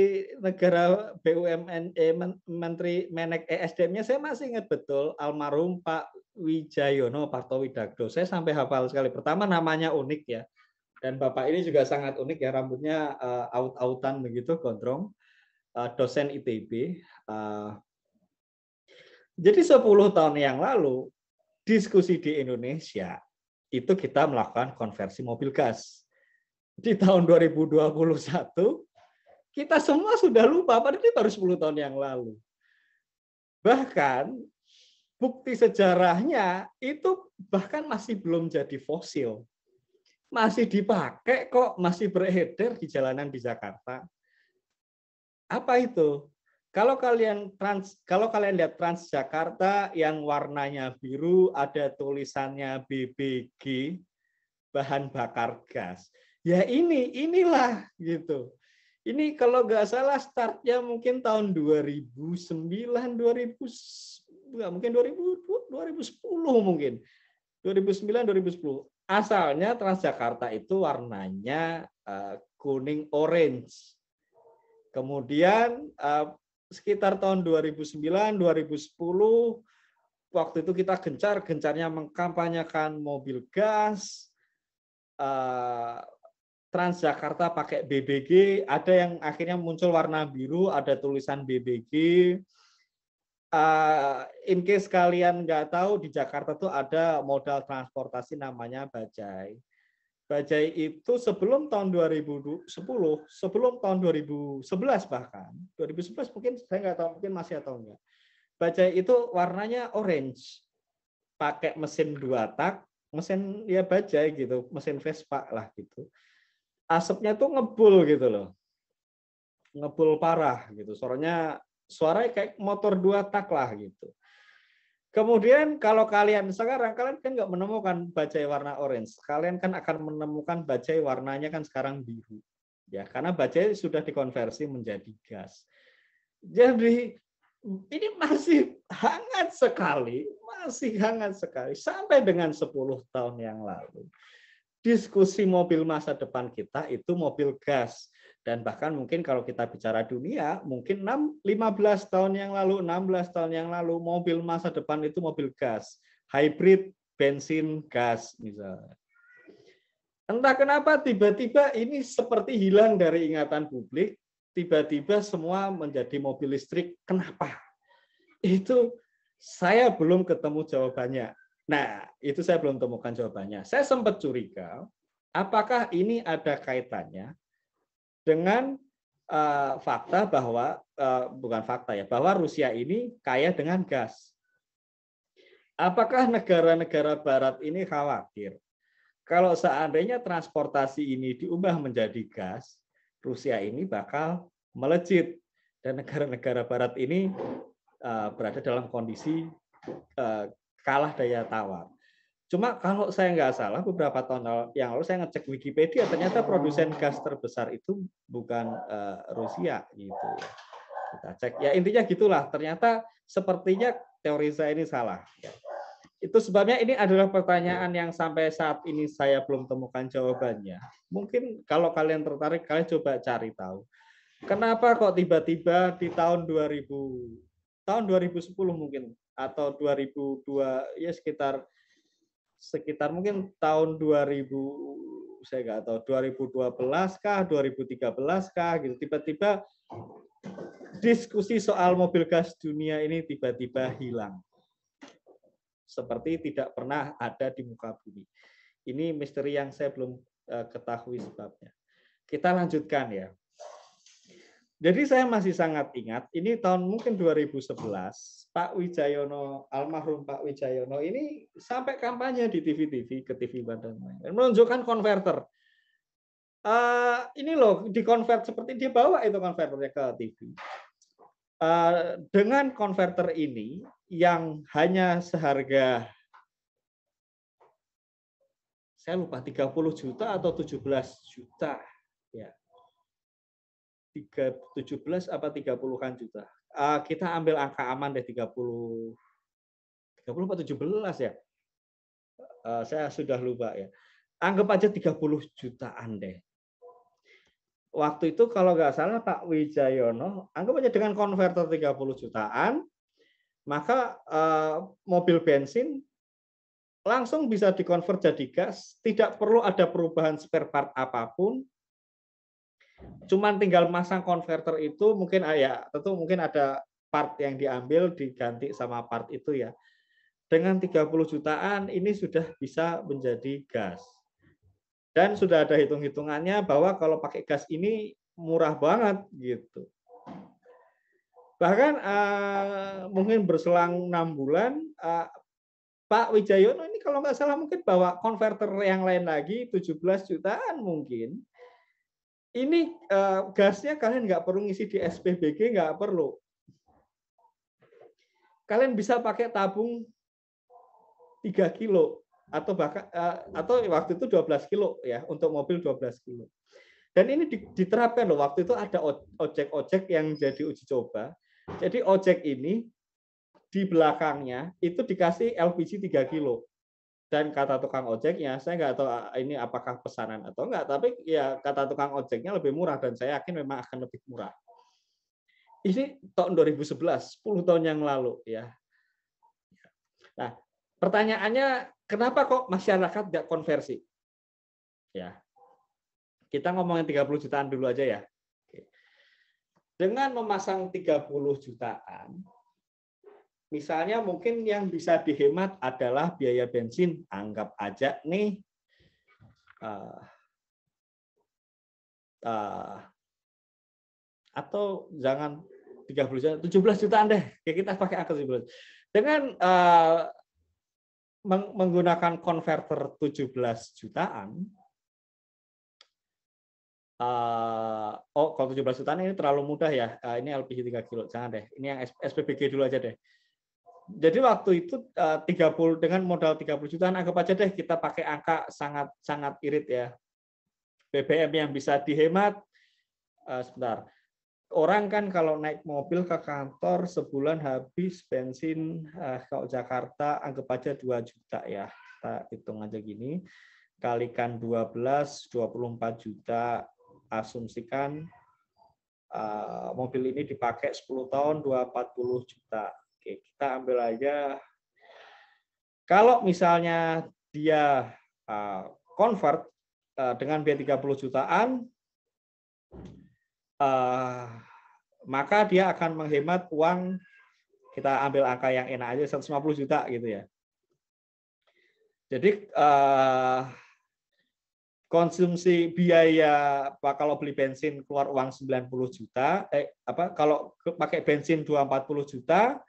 Negara BUMN, eh, Menteri Menek ESDM-nya saya masih ingat betul almarhum Pak Wijayono Parto Widagdo. Saya sampai hafal sekali. Pertama namanya unik ya. Dan Bapak ini juga sangat unik ya, rambutnya uh, eh, out autan begitu, gondrong. Uh, dosen ITB. Uh, jadi 10 tahun yang lalu, diskusi di Indonesia itu kita melakukan konversi mobil gas. Di tahun 2021, kita semua sudah lupa, padahal ini baru 10 tahun yang lalu. Bahkan bukti sejarahnya itu bahkan masih belum jadi fosil. Masih dipakai kok, masih beredar di jalanan di Jakarta. Apa itu? Kalau kalian trans, kalau kalian lihat Transjakarta yang warnanya biru ada tulisannya BBG bahan bakar gas. Ya ini inilah gitu. Ini kalau nggak salah startnya mungkin tahun 2009, 2000, nggak mungkin 2000, 2010 mungkin. 2009, 2010. Asalnya Transjakarta itu warnanya eh, kuning orange. Kemudian eh, sekitar tahun 2009, 2010 waktu itu kita gencar, gencarnya mengkampanyekan mobil gas, eh, Transjakarta pakai BBG, ada yang akhirnya muncul warna biru, ada tulisan BBG. Uh, eh, in case kalian nggak tahu, di Jakarta tuh ada modal transportasi namanya Bajai. Bajai itu sebelum tahun 2010, sebelum tahun 2011 bahkan, 2011 mungkin saya nggak tahu, mungkin masih atau enggak. Bajai itu warnanya orange, pakai mesin dua tak, mesin ya Bajai gitu, mesin Vespa lah gitu asapnya tuh ngebul gitu loh ngebul parah gitu suaranya suaranya kayak motor dua tak lah gitu Kemudian kalau kalian sekarang kalian kan nggak menemukan bajai warna orange, kalian kan akan menemukan bajai warnanya kan sekarang biru, ya karena bajai sudah dikonversi menjadi gas. Jadi ini masih hangat sekali, masih hangat sekali sampai dengan 10 tahun yang lalu diskusi mobil masa depan kita itu mobil gas. Dan bahkan mungkin kalau kita bicara dunia, mungkin 6, 15 tahun yang lalu, 16 tahun yang lalu, mobil masa depan itu mobil gas. Hybrid, bensin, gas misalnya. Entah kenapa tiba-tiba ini seperti hilang dari ingatan publik, tiba-tiba semua menjadi mobil listrik. Kenapa? Itu saya belum ketemu jawabannya. Nah, itu saya belum temukan jawabannya. Saya sempat curiga, apakah ini ada kaitannya dengan uh, fakta bahwa uh, bukan fakta ya, bahwa Rusia ini kaya dengan gas. Apakah negara-negara Barat ini khawatir kalau seandainya transportasi ini diubah menjadi gas, Rusia ini bakal melejit dan negara-negara Barat ini uh, berada dalam kondisi uh, kalah daya tawar. Cuma kalau saya nggak salah beberapa tahun yang lalu saya ngecek Wikipedia ternyata produsen gas terbesar itu bukan uh, Rusia gitu. Kita cek. Ya intinya gitulah. Ternyata sepertinya teori saya ini salah. Itu sebabnya ini adalah pertanyaan yang sampai saat ini saya belum temukan jawabannya. Mungkin kalau kalian tertarik kalian coba cari tahu. Kenapa kok tiba-tiba di tahun 2000 tahun 2010 mungkin atau 2002 ya sekitar sekitar mungkin tahun 2000 saya nggak tahu 2012 kah 2013 kah gitu tiba-tiba diskusi soal mobil gas dunia ini tiba-tiba hilang seperti tidak pernah ada di muka bumi ini misteri yang saya belum eh, ketahui sebabnya kita lanjutkan ya jadi saya masih sangat ingat ini tahun mungkin 2011 Pak Wijayono, almarhum Pak Wijayono ini sampai kampanye di TV-TV ke TV banten menunjukkan konverter. Uh, ini loh dikonvert seperti dia bawa itu konverternya ke TV. Uh, eh, dengan konverter ini yang hanya seharga saya lupa 30 juta atau 17 juta ya. 17 apa 30-an juta. Eh, kita ambil angka aman deh 30 30 atau 17 ya. Eh, saya sudah lupa ya. Anggap aja 30 jutaan deh. Waktu itu kalau nggak salah Pak Wijayono, anggap aja dengan konverter 30 jutaan, maka eh, mobil bensin langsung bisa dikonvert jadi gas, tidak perlu ada perubahan spare part apapun, Cuman tinggal masang konverter itu mungkin ah ya tentu mungkin ada part yang diambil diganti sama part itu ya. Dengan 30 jutaan ini sudah bisa menjadi gas. Dan sudah ada hitung-hitungannya bahwa kalau pakai gas ini murah banget gitu. Bahkan uh, mungkin berselang enam bulan uh, Pak Wijayono ini kalau nggak salah mungkin bawa konverter yang lain lagi 17 jutaan mungkin ini uh, gasnya kalian nggak perlu ngisi di SPBG, nggak perlu. Kalian bisa pakai tabung 3 kilo atau bahkan uh, atau waktu itu 12 kilo ya untuk mobil 12 kilo. Dan ini diterapkan loh waktu itu ada ojek-ojek yang jadi uji coba. Jadi ojek ini di belakangnya itu dikasih LPG 3 kilo dan kata tukang ojeknya saya nggak tahu ah, ini apakah pesanan atau enggak tapi ya kata tukang ojeknya lebih murah dan saya yakin memang akan lebih murah ini tahun 2011 10 tahun yang lalu ya nah pertanyaannya kenapa kok masyarakat nggak konversi ya kita ngomongin 30 jutaan dulu aja ya dengan memasang 30 jutaan Misalnya mungkin yang bisa dihemat adalah biaya bensin. Anggap aja nih uh, uh, atau jangan 30 juta, 17 jutaan deh. Ya kita pakai angka 17. Dengan uh, menggunakan konverter 17 jutaan, uh, oh kalau 17 jutaan ini terlalu mudah ya. Uh, ini LPG 3 kilo, jangan deh. Ini yang SPBG dulu aja deh jadi waktu itu 30 eh, dengan modal 30 jutaan anggap aja deh kita pakai angka sangat sangat irit ya. BBM yang bisa dihemat eh, sebentar. Orang kan kalau naik mobil ke kantor sebulan habis bensin eh, kalau Jakarta anggap aja 2 juta ya. Kita hitung aja gini. Kalikan 12 24 juta asumsikan mobil ini dipakai 10 tahun 240 juta Oke, kita ambil aja. Kalau misalnya dia uh, convert uh, dengan biaya 30 jutaan, uh, maka dia akan menghemat uang, kita ambil angka yang enak aja, 150 juta gitu ya. Jadi konsumsi biaya pak kalau beli bensin keluar uang 90 juta eh apa kalau pakai bensin 240 juta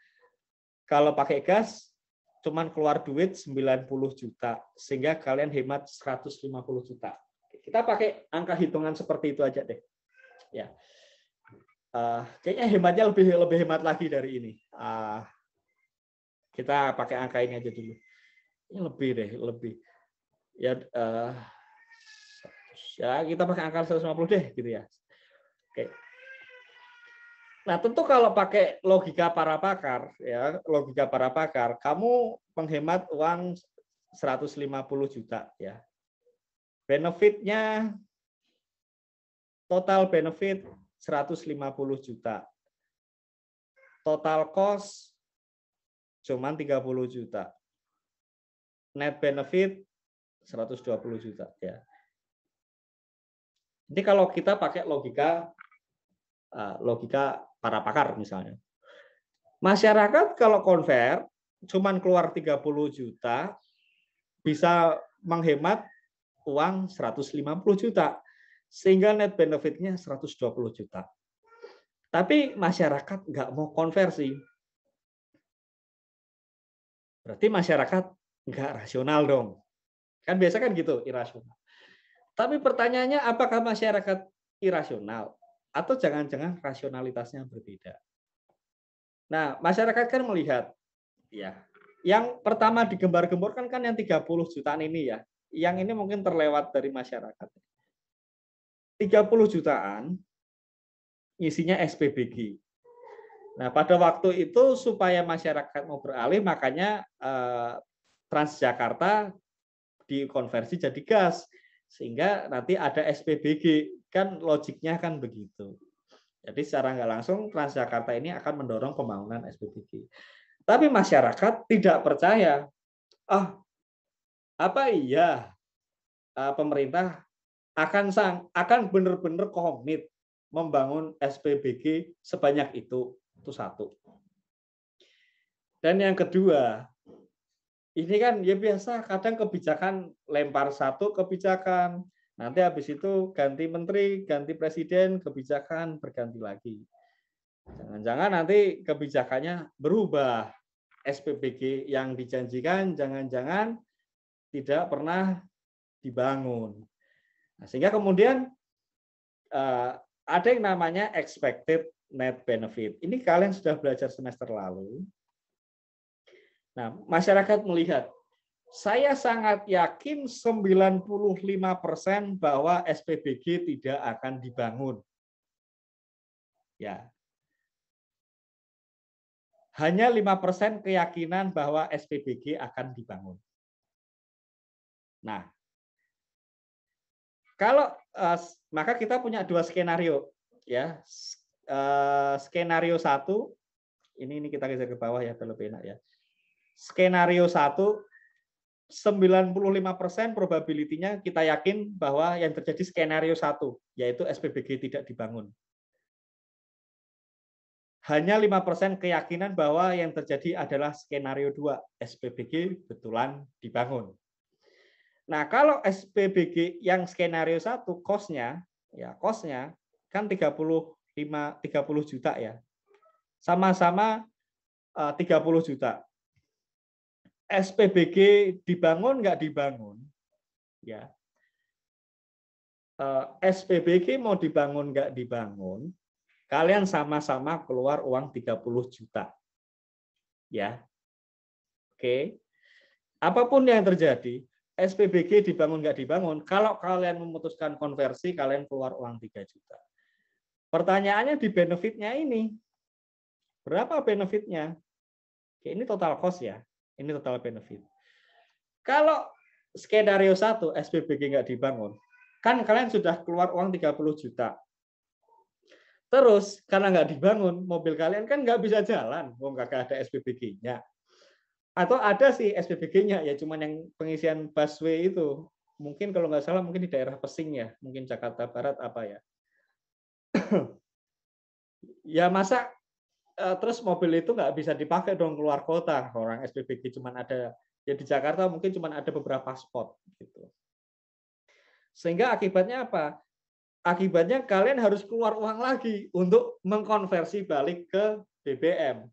kalau pakai gas, cuman keluar duit 90 juta, sehingga kalian hemat 150 juta. Kita pakai angka hitungan seperti itu aja deh. Ya, uh, kayaknya hematnya lebih lebih hemat lagi dari ini. Uh, kita pakai angka ini aja dulu. Ini lebih deh, lebih. Ya, uh, ya kita pakai angka 150 deh, gitu ya. Oke. Okay. Nah, tentu kalau pakai logika para pakar, ya, logika para pakar, kamu menghemat uang 150 juta ya. Benefitnya total benefit 150 juta. Total cost cuma 30 juta. Net benefit 120 juta ya. ini kalau kita pakai logika ah, logika para pakar misalnya. Masyarakat kalau konver cuman keluar 30 juta bisa menghemat uang 150 juta sehingga net benefitnya 120 juta. Tapi masyarakat nggak mau konversi. Berarti masyarakat nggak rasional dong. Kan biasa kan gitu, irasional. Tapi pertanyaannya apakah masyarakat irasional? atau jangan-jangan rasionalitasnya berbeda. Nah, masyarakat kan melihat ya. Yang pertama digembar-gemborkan kan yang 30 jutaan ini ya. Yang ini mungkin terlewat dari masyarakat. 30 jutaan isinya SPBG. Nah, pada waktu itu supaya masyarakat mau beralih, makanya eh, Transjakarta dikonversi jadi gas sehingga nanti ada SPBG kan logiknya kan begitu. Jadi secara nggak langsung Transjakarta ini akan mendorong pembangunan SPBG. Tapi masyarakat tidak percaya. Ah, apa iya ah, pemerintah akan sang akan benar-benar komit membangun SPBG sebanyak itu itu satu. Dan yang kedua, ini kan ya biasa kadang kebijakan lempar satu kebijakan nanti habis itu ganti menteri ganti presiden kebijakan berganti lagi jangan-jangan nanti kebijakannya berubah SPBG yang dijanjikan jangan-jangan tidak pernah dibangun nah, sehingga kemudian eh, ada yang namanya expected net benefit ini kalian sudah belajar semester lalu Nah, masyarakat melihat saya sangat yakin 95% bahwa SPBG tidak akan dibangun. Ya. Hanya persen keyakinan bahwa SPBG akan dibangun. Nah, kalau eh, maka kita punya dua skenario ya. Eh, skenario satu ini ini kita geser ke bawah ya terlebih enak ya skenario 1 95% probabilitinya kita yakin bahwa yang terjadi skenario 1 yaitu SPBG tidak dibangun. Hanya 5% keyakinan bahwa yang terjadi adalah skenario 2, SPBG betulan dibangun. Nah, kalau SPBG yang skenario 1 kosnya ya kosnya kan 35 30 juta ya. Sama-sama 30 eh, juta. SPBG dibangun nggak dibangun, ya eh, SPBG mau dibangun nggak dibangun, kalian sama-sama keluar uang 30 juta. Ya. Oke. Apapun yang terjadi, SPBG dibangun nggak dibangun, kalau kalian memutuskan konversi, kalian keluar uang 3 juta. Pertanyaannya di benefitnya ini. Berapa benefitnya? ini total cost ya. Ini total benefit. Kalau skenario satu SPBG nggak dibangun, kan kalian sudah keluar uang 30 juta. Terus karena nggak dibangun, mobil kalian kan nggak bisa jalan, wong oh, nggak ada SPBG-nya. Atau ada sih SPBG-nya, ya cuman yang pengisian busway itu. Mungkin kalau nggak salah mungkin di daerah Pesing ya, mungkin Jakarta Barat apa ya. ya masa Eh, terus mobil itu nggak bisa dipakai dong keluar kota. Orang SPBG cuma ada ya di Jakarta mungkin cuma ada beberapa spot gitu. Sehingga akibatnya apa? Akibatnya kalian harus keluar uang lagi untuk mengkonversi balik ke BBM.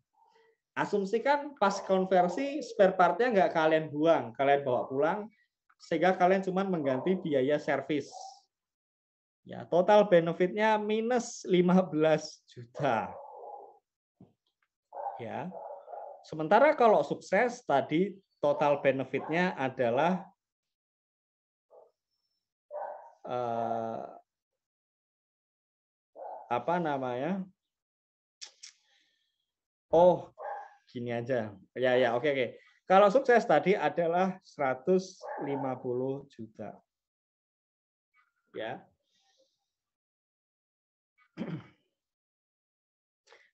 Asumsikan pas konversi spare partnya nggak kalian buang, kalian bawa pulang, sehingga kalian cuma mengganti biaya servis. Ya, total benefitnya minus 15 juta ya. Sementara kalau sukses tadi total benefitnya adalah eh, apa namanya? Oh, gini aja. Ya ya, oke oke. Kalau sukses tadi adalah 150 juta. Ya.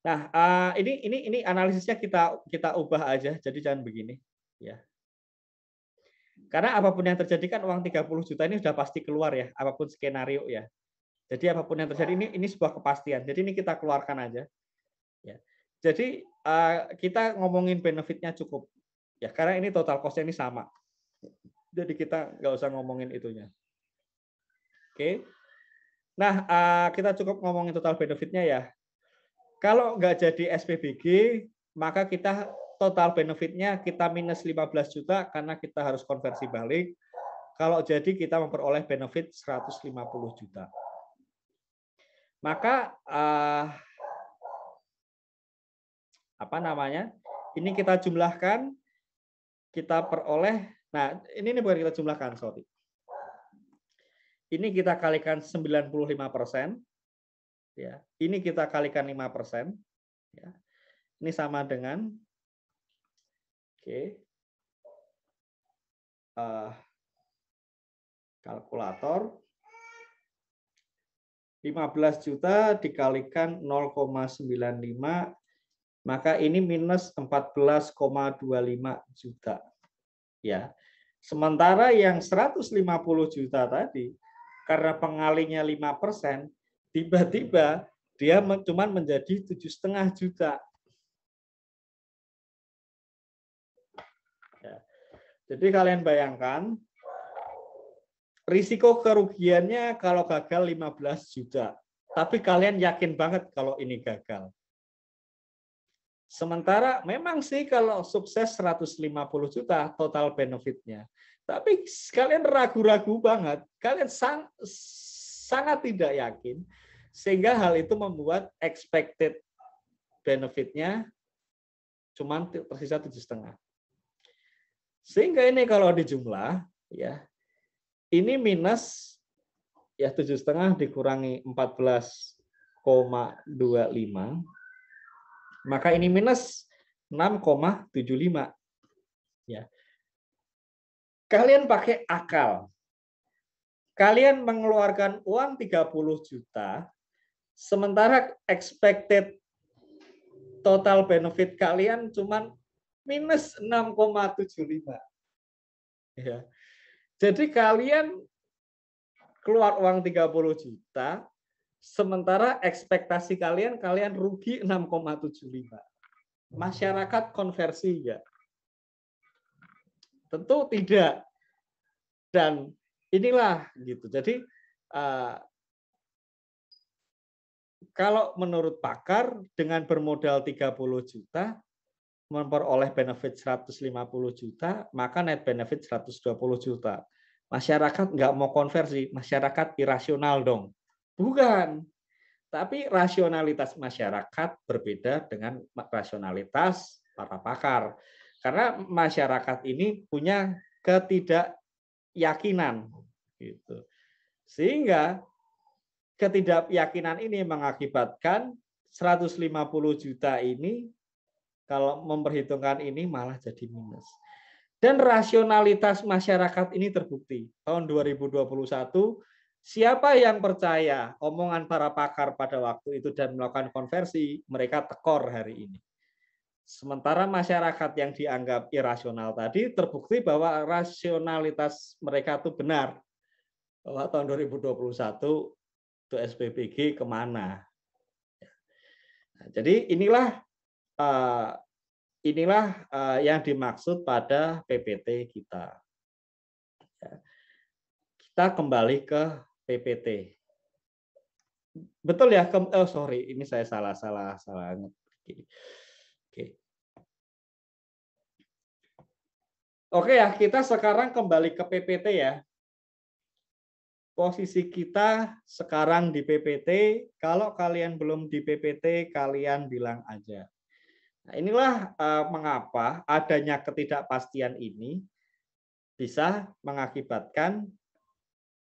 Nah, eh, ini ini ini analisisnya kita kita ubah aja. Jadi jangan begini, ya. Karena apapun yang terjadi kan uang 30 juta ini sudah pasti keluar ya, apapun skenario ya. Jadi apapun yang terjadi ini ini sebuah kepastian. Jadi ini kita keluarkan aja. Ya. Jadi eh, kita ngomongin benefitnya cukup ya karena ini total cost ini sama. Jadi kita nggak usah ngomongin itunya. Oke. Nah, eh, kita cukup ngomongin total benefitnya ya. Kalau nggak jadi SPBG, maka kita total benefitnya kita minus 15 juta karena kita harus konversi balik. Kalau jadi kita memperoleh benefit 150 juta. Maka uh, apa namanya? Ini kita jumlahkan, kita peroleh. Nah, ini, ini bukan kita jumlahkan, sorry. Ini kita kalikan 95 persen ya ini kita kalikan 5 persen ya ini sama dengan oke okay, uh, eh, kalkulator 15 juta dikalikan 0,95 maka ini minus 14,25 juta ya sementara yang 150 juta tadi karena pengalinya 5 persen tiba-tiba dia cuma menjadi tujuh setengah juta. Ya. Jadi kalian bayangkan risiko kerugiannya kalau gagal 15 juta. Tapi kalian yakin banget kalau ini gagal. Sementara memang sih kalau sukses 150 juta total benefitnya. Tapi kalian ragu-ragu banget, kalian sang, sangat tidak yakin sehingga hal itu membuat expected benefitnya cuma tersisa tujuh setengah. Sehingga ini kalau dijumlah, ya ini minus ya tujuh setengah dikurangi 14,25, maka ini minus 6,75. Ya. Kalian pakai akal. Kalian mengeluarkan uang 30 juta Sementara expected total benefit kalian cuman minus 6,75. Ya. Jadi kalian keluar uang 30 juta, sementara ekspektasi kalian kalian rugi 6,75. Masyarakat konversi ya. Tentu tidak. Dan inilah gitu. Jadi uh, kalau menurut pakar dengan bermodal 30 juta memperoleh benefit 150 juta, maka net benefit 120 juta. Masyarakat nggak mau konversi, masyarakat irasional dong. Bukan. Tapi rasionalitas masyarakat berbeda dengan rasionalitas para pakar. Karena masyarakat ini punya ketidakyakinan gitu. Sehingga ketidakyakinan ini mengakibatkan 150 juta ini kalau memperhitungkan ini malah jadi minus. Dan rasionalitas masyarakat ini terbukti. Tahun 2021 siapa yang percaya omongan para pakar pada waktu itu dan melakukan konversi, mereka tekor hari ini. Sementara masyarakat yang dianggap irasional tadi terbukti bahwa rasionalitas mereka itu benar. Bahwa tahun 2021 untuk SPPG kemana. Nah, jadi inilah eh, inilah eh, yang dimaksud pada PPT kita. Ya. Kita kembali ke PPT. Betul ya? oh sorry, ini saya salah salah salah. Oke. Oke ya, kita sekarang kembali ke PPT ya posisi kita sekarang di PPT. Kalau kalian belum di PPT, kalian bilang aja. Nah, inilah eh, mengapa adanya ketidakpastian ini bisa mengakibatkan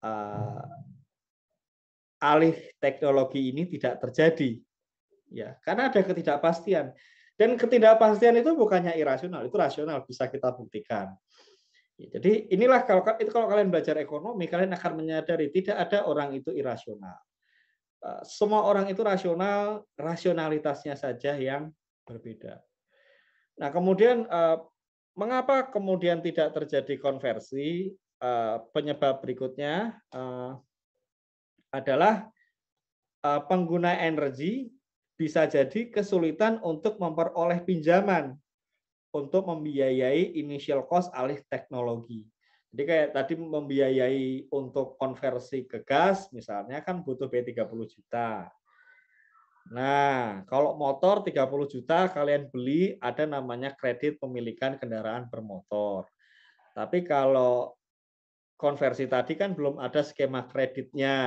uh, alih teknologi ini tidak terjadi. Ya, karena ada ketidakpastian. Dan ketidakpastian itu bukannya irasional, itu rasional bisa kita buktikan. Ya, jadi inilah kalau itu kalau kalian belajar ekonomi kalian akan menyadari tidak ada orang itu irasional. Eh, semua orang itu rasional, rasionalitasnya saja yang berbeda. Nah, kemudian eh, mengapa kemudian tidak terjadi konversi? Eh, penyebab berikutnya adalah pengguna energi bisa jadi kesulitan untuk memperoleh pinjaman untuk membiayai initial cost alih teknologi. Jadi kayak tadi membiayai untuk konversi ke gas misalnya kan butuh B30 juta. Nah, kalau motor 30 juta kalian beli ada namanya kredit pemilikan kendaraan bermotor. Tapi kalau konversi tadi kan belum ada skema kreditnya.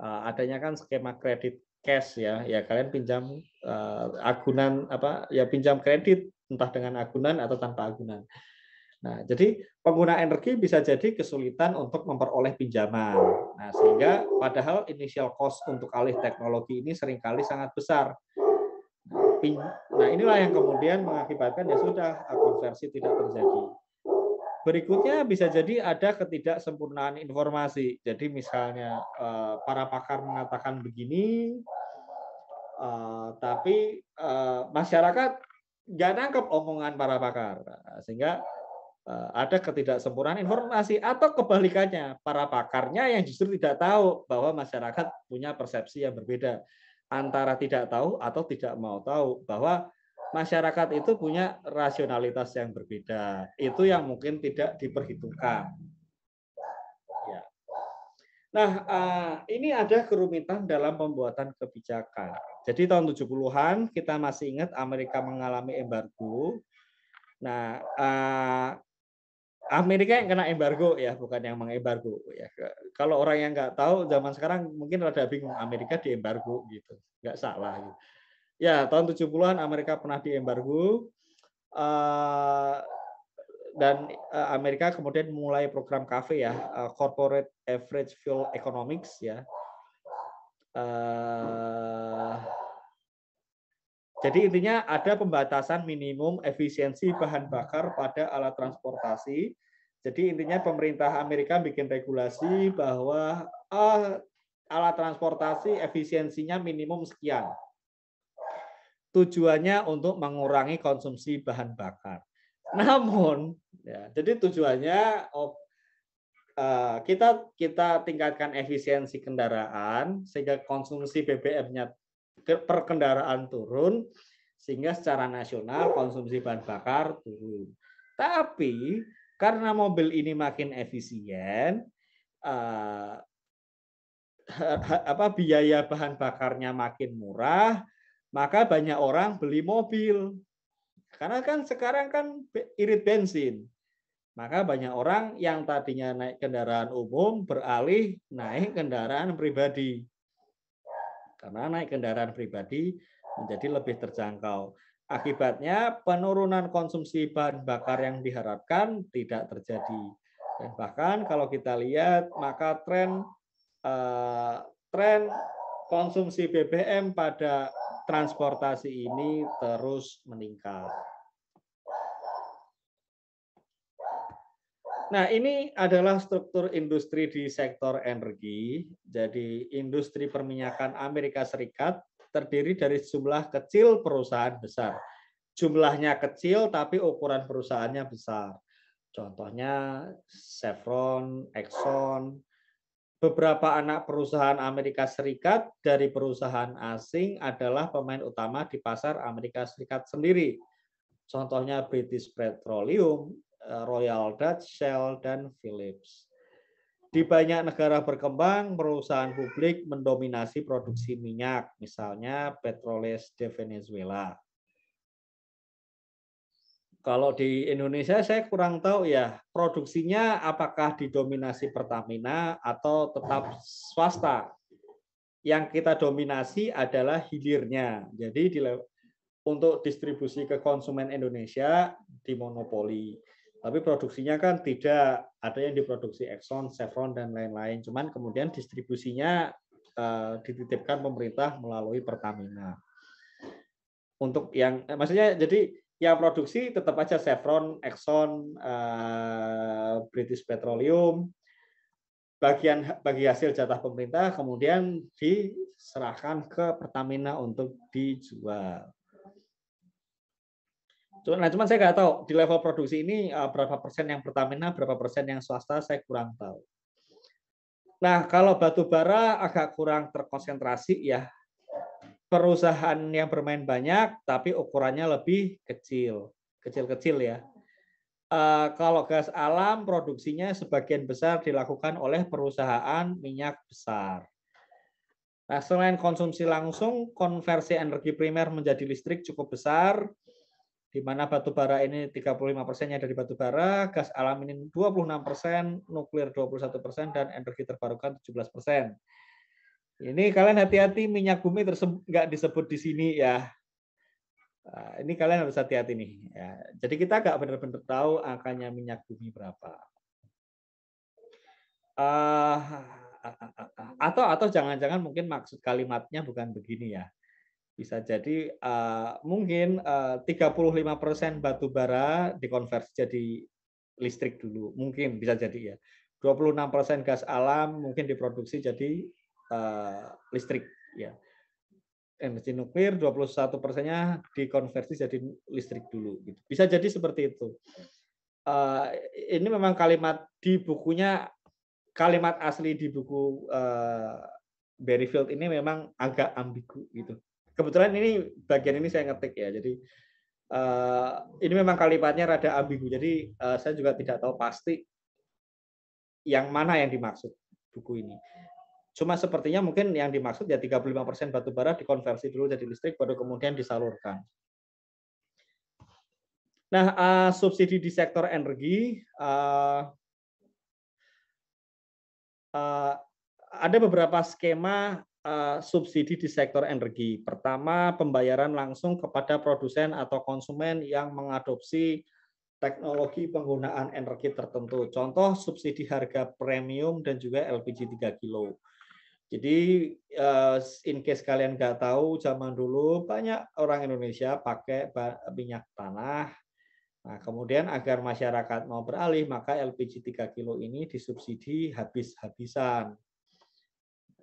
Eh, adanya kan skema kredit cash ya, ya kalian pinjam eh, agunan apa ya pinjam kredit entah dengan agunan atau tanpa agunan. Nah, jadi pengguna energi bisa jadi kesulitan untuk memperoleh pinjaman. Nah, sehingga padahal initial cost untuk alih teknologi ini seringkali sangat besar. Nah, nah inilah yang kemudian mengakibatkan ya sudah konversi tidak terjadi. Berikutnya bisa jadi ada ketidaksempurnaan informasi. Jadi misalnya eh, para pakar mengatakan begini, eh, tapi eh, masyarakat nggak nangkep omongan para pakar nah, sehingga eh, ada ketidaksempurnaan informasi atau kebalikannya para pakarnya yang justru tidak tahu bahwa masyarakat punya persepsi yang berbeda antara tidak tahu atau tidak mau tahu bahwa masyarakat itu punya rasionalitas yang berbeda itu yang mungkin tidak diperhitungkan ya. nah eh, ini ada kerumitan dalam pembuatan kebijakan jadi tahun 70-an kita masih ingat Amerika mengalami embargo. Nah, eh, Amerika yang kena embargo ya, bukan yang mengembargo ya. Kalau orang yang nggak tahu zaman sekarang mungkin rada bingung Amerika di embargo gitu. Nggak salah gitu. Ya, tahun 70-an Amerika pernah di embargo. Eh, dan eh, Amerika kemudian mulai program kafe ya, Corporate Average Fuel Economics ya Eh, jadi intinya ada pembatasan minimum efisiensi bahan bakar pada alat transportasi. Jadi intinya pemerintah Amerika bikin regulasi bahwa uh, alat transportasi efisiensinya minimum sekian. Tujuannya untuk mengurangi konsumsi bahan bakar. Namun, ya, jadi tujuannya oh, Eh, kita kita tingkatkan efisiensi kendaraan sehingga konsumsi BBM-nya per kendaraan turun sehingga secara nasional konsumsi bahan bakar turun. Tapi karena mobil ini makin efisien, eh, apa biaya bahan bakarnya makin murah, maka banyak orang beli mobil. Karena kan sekarang kan irit bensin. Maka banyak orang yang tadinya naik kendaraan umum beralih naik kendaraan pribadi. Karena naik kendaraan pribadi menjadi lebih terjangkau. Akibatnya penurunan konsumsi bahan bakar yang diharapkan tidak terjadi. Dan bahkan kalau kita lihat maka tren eh, tren konsumsi BBM pada transportasi ini terus meningkat. Nah, ini adalah struktur industri di sektor energi. Jadi, industri perminyakan Amerika Serikat terdiri dari jumlah kecil perusahaan besar. Jumlahnya kecil, tapi ukuran perusahaannya besar. Contohnya Chevron, Exxon, beberapa anak perusahaan Amerika Serikat dari perusahaan asing adalah pemain utama di pasar Amerika Serikat sendiri. Contohnya British Petroleum, Eh, Royal Dutch Shell, dan Philips. Di banyak negara berkembang, perusahaan publik mendominasi produksi minyak, misalnya Petroles de Venezuela. Kalau di Indonesia saya kurang tahu ya, produksinya apakah didominasi Pertamina atau tetap swasta. Yang kita dominasi adalah hilirnya. Jadi untuk distribusi ke konsumen Indonesia dimonopoli. Tapi produksinya kan tidak ada yang diproduksi Exxon, Chevron dan lain-lain. Cuman kemudian distribusinya eh, dititipkan pemerintah melalui Pertamina. Untuk yang eh, maksudnya jadi yang produksi tetap aja Chevron, Exxon, uh, British Petroleum, bagian bagi hasil jatah pemerintah kemudian diserahkan ke Pertamina untuk dijual. Cuma, nah, cuman saya nggak tahu di level produksi ini eh, berapa persen yang Pertamina, berapa persen yang swasta, saya kurang tahu. Nah, kalau batu bara agak kurang terkonsentrasi ya. Perusahaan yang bermain banyak, tapi ukurannya lebih kecil, kecil-kecil ya. Uh, kalau gas alam produksinya sebagian besar dilakukan oleh perusahaan minyak besar. Nah, selain konsumsi langsung, konversi energi primer menjadi listrik cukup besar di mana batu bara ini 35 persennya dari batu bara, gas alam ini 26 persen, nuklir 21 persen, dan energi terbarukan 17 persen. Ini kalian hati-hati minyak bumi nggak disebut di sini ya. Ah, ini kalian harus hati-hati nih. Ya. Jadi kita nggak benar-benar tahu angkanya minyak bumi berapa. Uh, atau atau jangan-jangan mungkin maksud kalimatnya bukan begini ya bisa jadi uh, mungkin eh, uh, 35% batu bara dikonversi jadi listrik dulu, mungkin bisa jadi ya. 26% gas alam mungkin diproduksi jadi uh, listrik ya. Energi nuklir 21 persennya dikonversi jadi listrik dulu gitu. Bisa jadi seperti itu. Uh, ini memang kalimat di bukunya kalimat asli di buku uh, Berryfield ini memang agak ambigu gitu kebetulan ini bagian ini saya ngetik ya. Jadi uh, ini memang kalimatnya rada ambigu. Jadi uh, saya juga tidak tahu pasti yang mana yang dimaksud buku ini. Cuma sepertinya mungkin yang dimaksud ya 35% batu bara dikonversi dulu jadi listrik baru kemudian disalurkan. Nah, uh, subsidi di sektor energi uh, uh, ada beberapa skema Eh, subsidi di sektor energi. Pertama, pembayaran langsung kepada produsen atau konsumen yang mengadopsi teknologi penggunaan energi tertentu. Contoh subsidi harga premium dan juga LPG 3 kilo. Jadi eh, in case kalian nggak tahu zaman dulu banyak orang Indonesia pakai minyak tanah. Nah, kemudian agar masyarakat mau beralih maka LPG 3 kilo ini disubsidi habis-habisan.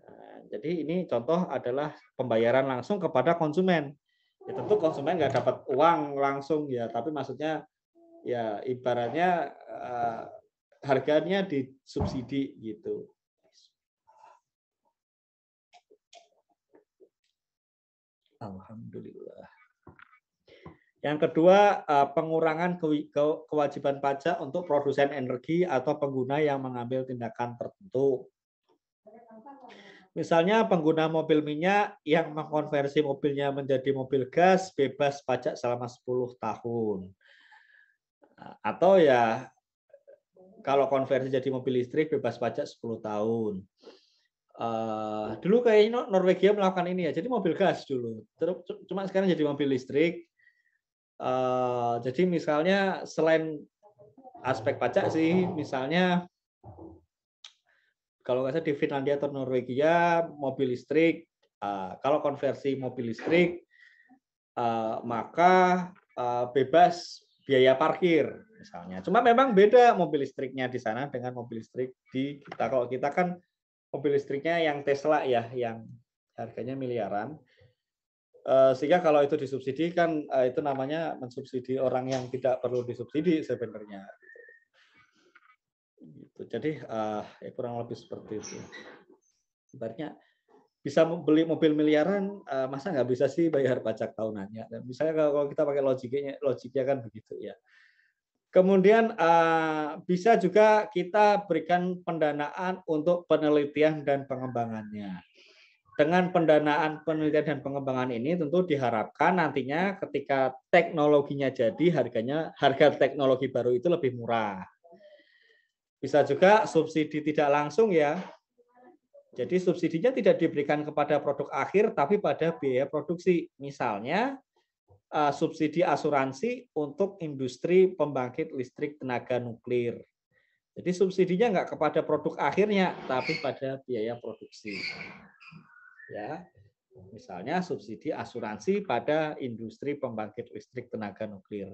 Nah, jadi ini contoh adalah pembayaran langsung kepada konsumen. Ya, tentu konsumen nggak dapat uang langsung ya, tapi maksudnya ya ibaratnya uh, harganya disubsidi gitu. Alhamdulillah. Yang kedua, eh, pengurangan kewajiban pajak untuk produsen energi atau pengguna yang mengambil tindakan tertentu. Misalnya pengguna mobil minyak yang mengkonversi mobilnya menjadi mobil gas bebas pajak selama 10 tahun. Atau ya kalau konversi jadi mobil listrik bebas pajak 10 tahun. Uh, dulu kayaknya Norwegia melakukan ini ya, jadi mobil gas dulu. Terus cuma sekarang jadi mobil listrik. Uh, jadi misalnya selain aspek pajak sih, misalnya kalau nggak salah di Finlandia atau Norwegia mobil listrik uh, kalau konversi mobil listrik uh, maka uh, bebas biaya parkir misalnya. Cuma memang beda mobil listriknya di sana dengan mobil listrik di kita. Kalau kita kan mobil listriknya yang Tesla ya, yang harganya miliaran. Sehingga kalau itu disubsidi kan itu namanya mensubsidi orang yang tidak perlu disubsidi sebenarnya gitu. Jadi uh, ya kurang lebih seperti itu. Sebenarnya bisa beli mobil miliaran, uh, masa nggak bisa sih bayar pajak tahunannya? Dan misalnya kalau kita pakai logiknya, logiknya kan begitu ya. Kemudian uh, bisa juga kita berikan pendanaan untuk penelitian dan pengembangannya. Dengan pendanaan penelitian dan pengembangan ini tentu diharapkan nantinya ketika teknologinya jadi harganya harga teknologi baru itu lebih murah. Bisa juga subsidi tidak langsung ya. Jadi subsidinya tidak diberikan kepada produk akhir, tapi pada biaya produksi. Misalnya eh, subsidi asuransi untuk industri pembangkit listrik tenaga nuklir. Jadi subsidinya enggak kepada produk akhirnya, tapi pada biaya produksi. Ya, misalnya subsidi asuransi pada industri pembangkit listrik tenaga nuklir.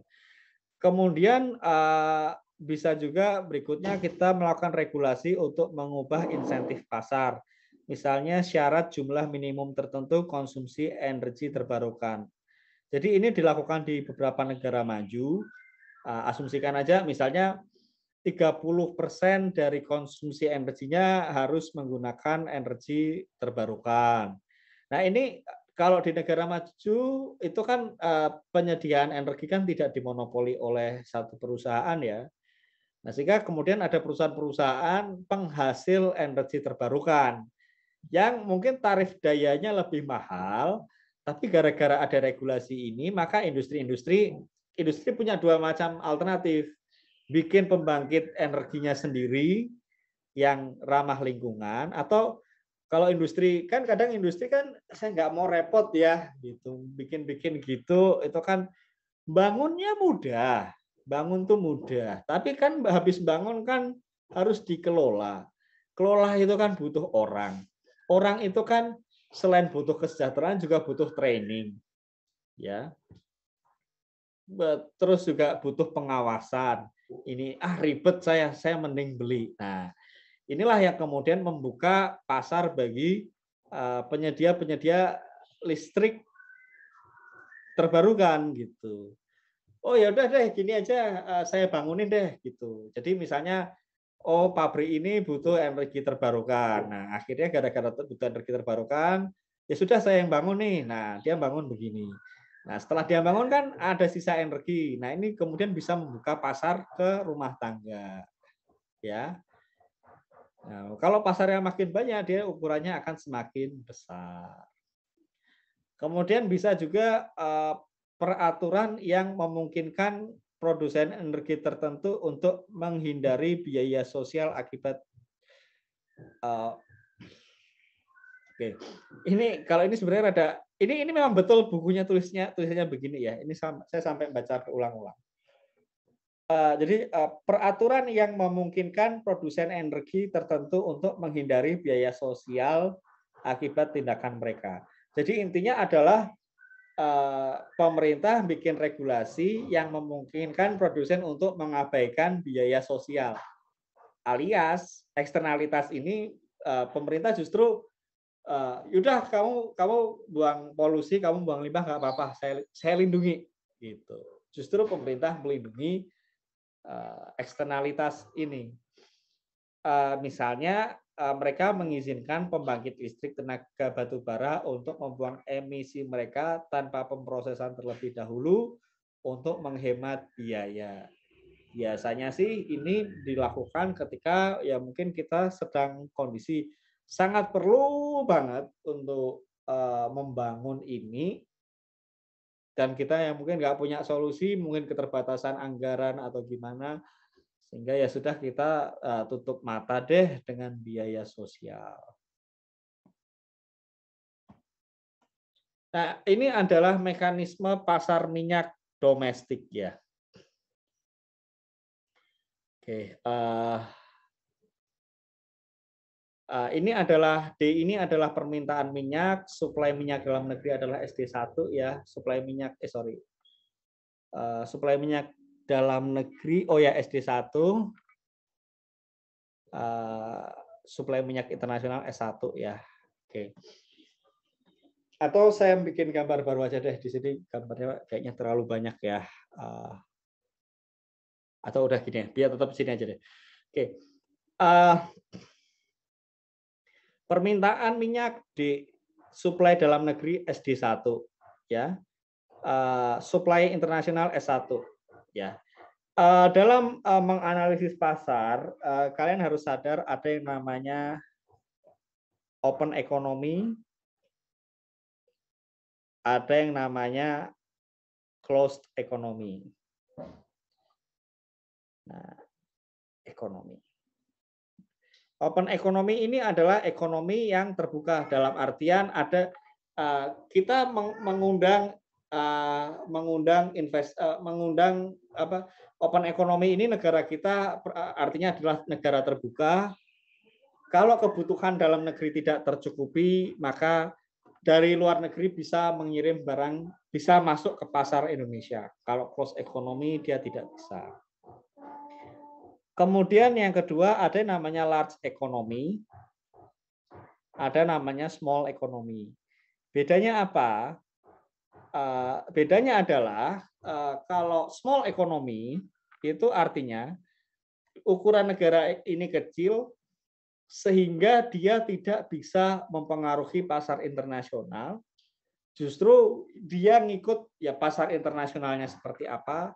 Kemudian eh, bisa juga berikutnya kita melakukan regulasi untuk mengubah insentif pasar. Misalnya syarat jumlah minimum tertentu konsumsi energi terbarukan. Jadi ini dilakukan di beberapa negara maju. Ah, asumsikan aja misalnya 30% dari konsumsi energinya harus menggunakan energi terbarukan. Nah, ini kalau di negara maju itu kan ah, penyediaan energi kan tidak dimonopoli oleh satu perusahaan ya. Nah, sehingga kemudian ada perusahaan-perusahaan penghasil energi terbarukan yang mungkin tarif dayanya lebih mahal, tapi gara-gara ada regulasi ini, maka industri-industri industri punya dua macam alternatif. Bikin pembangkit energinya sendiri yang ramah lingkungan atau kalau industri kan kadang industri kan saya nggak mau repot ya gitu bikin-bikin gitu itu kan bangunnya mudah bangun tuh mudah, tapi kan habis bangun kan harus dikelola. Kelola itu kan butuh orang. Orang itu kan selain butuh kesejahteraan juga butuh training. Ya. Terus juga butuh pengawasan. Ini ah ribet saya, saya mending beli. Nah, inilah yang kemudian membuka pasar bagi eh, penyedia-penyedia listrik terbarukan gitu oh ya udah deh gini aja eh, saya bangunin deh gitu. Jadi misalnya oh pabrik ini butuh energi terbarukan. Nah, akhirnya gara-gara butuh energi terbarukan, ya sudah saya yang bangun nih. Nah, dia bangun begini. Nah, setelah dia bangun kan ada sisa energi. Nah, ini kemudian bisa membuka pasar ke rumah tangga. Ya. Nah, kalau pasarnya makin banyak, dia ukurannya akan semakin besar. Kemudian bisa juga uh, peraturan yang memungkinkan produsen energi tertentu untuk menghindari biaya sosial akibat uh, Oke. Okay. Ini kalau ini sebenarnya ada ini ini memang betul bukunya tulisnya tulisannya begini ya. Ini sama, saya sampai baca berulang-ulang. Uh, jadi uh, peraturan yang memungkinkan produsen energi tertentu untuk menghindari biaya sosial akibat tindakan mereka. Jadi intinya adalah Eh, pemerintah bikin regulasi yang memungkinkan produsen untuk mengabaikan biaya sosial. Alias eksternalitas ini eh, pemerintah justru eh, yaudah kamu kamu buang polusi, kamu buang limbah nggak apa-apa, saya saya lindungi gitu. Justru pemerintah melindungi eksternalitas ini. misalnya Eh, mereka mengizinkan pembangkit listrik tenaga batu bara untuk membuang emisi mereka tanpa pemrosesan terlebih dahulu untuk menghemat biaya. Biasanya sih ini dilakukan ketika ya mungkin kita sedang kondisi sangat perlu banget untuk uh, membangun ini dan kita yang mungkin nggak punya solusi, mungkin keterbatasan anggaran atau gimana, sehingga ya sudah kita eh, tutup mata deh dengan biaya sosial. Nah, ini adalah mekanisme pasar minyak domestik ya. Oke, uh, uh, ini adalah D ini adalah permintaan minyak, suplai minyak dalam negeri adalah SD1 ya, suplai minyak eh sorry. Uh, suplai minyak dalam negeri, oh ya SD 1, uh, suplai minyak internasional S1 ya. Oke. Okay. Atau saya bikin gambar baru aja deh di sini gambarnya kayaknya terlalu banyak ya. Uh, atau udah gini ya, biar tetap sini aja deh. Oke. Okay. Uh, eh, permintaan minyak di suplai dalam negeri SD1 ya. Uh, suplai internasional S1 ya. Uh, dalam uh, menganalisis pasar, uh, kalian harus sadar ada yang namanya open economy, ada yang namanya closed economy. Nah, ekonomi. Open economy ini adalah ekonomi yang terbuka dalam artian ada kita mengundang Eh, mengundang invest uh, mengundang apa open ekonomi ini negara kita eh, artinya adalah negara terbuka. Kalau kebutuhan dalam negeri tidak tercukupi, maka dari luar negeri bisa mengirim barang bisa masuk ke pasar Indonesia. Kalau close ekonomi dia tidak bisa. Kemudian yang kedua ada namanya large economy, ada namanya small economy. Bedanya apa? Eh, bedanya adalah eh, kalau small economy itu artinya ukuran negara ini kecil sehingga dia tidak bisa mempengaruhi pasar internasional. Justru dia ngikut ya pasar internasionalnya seperti apa,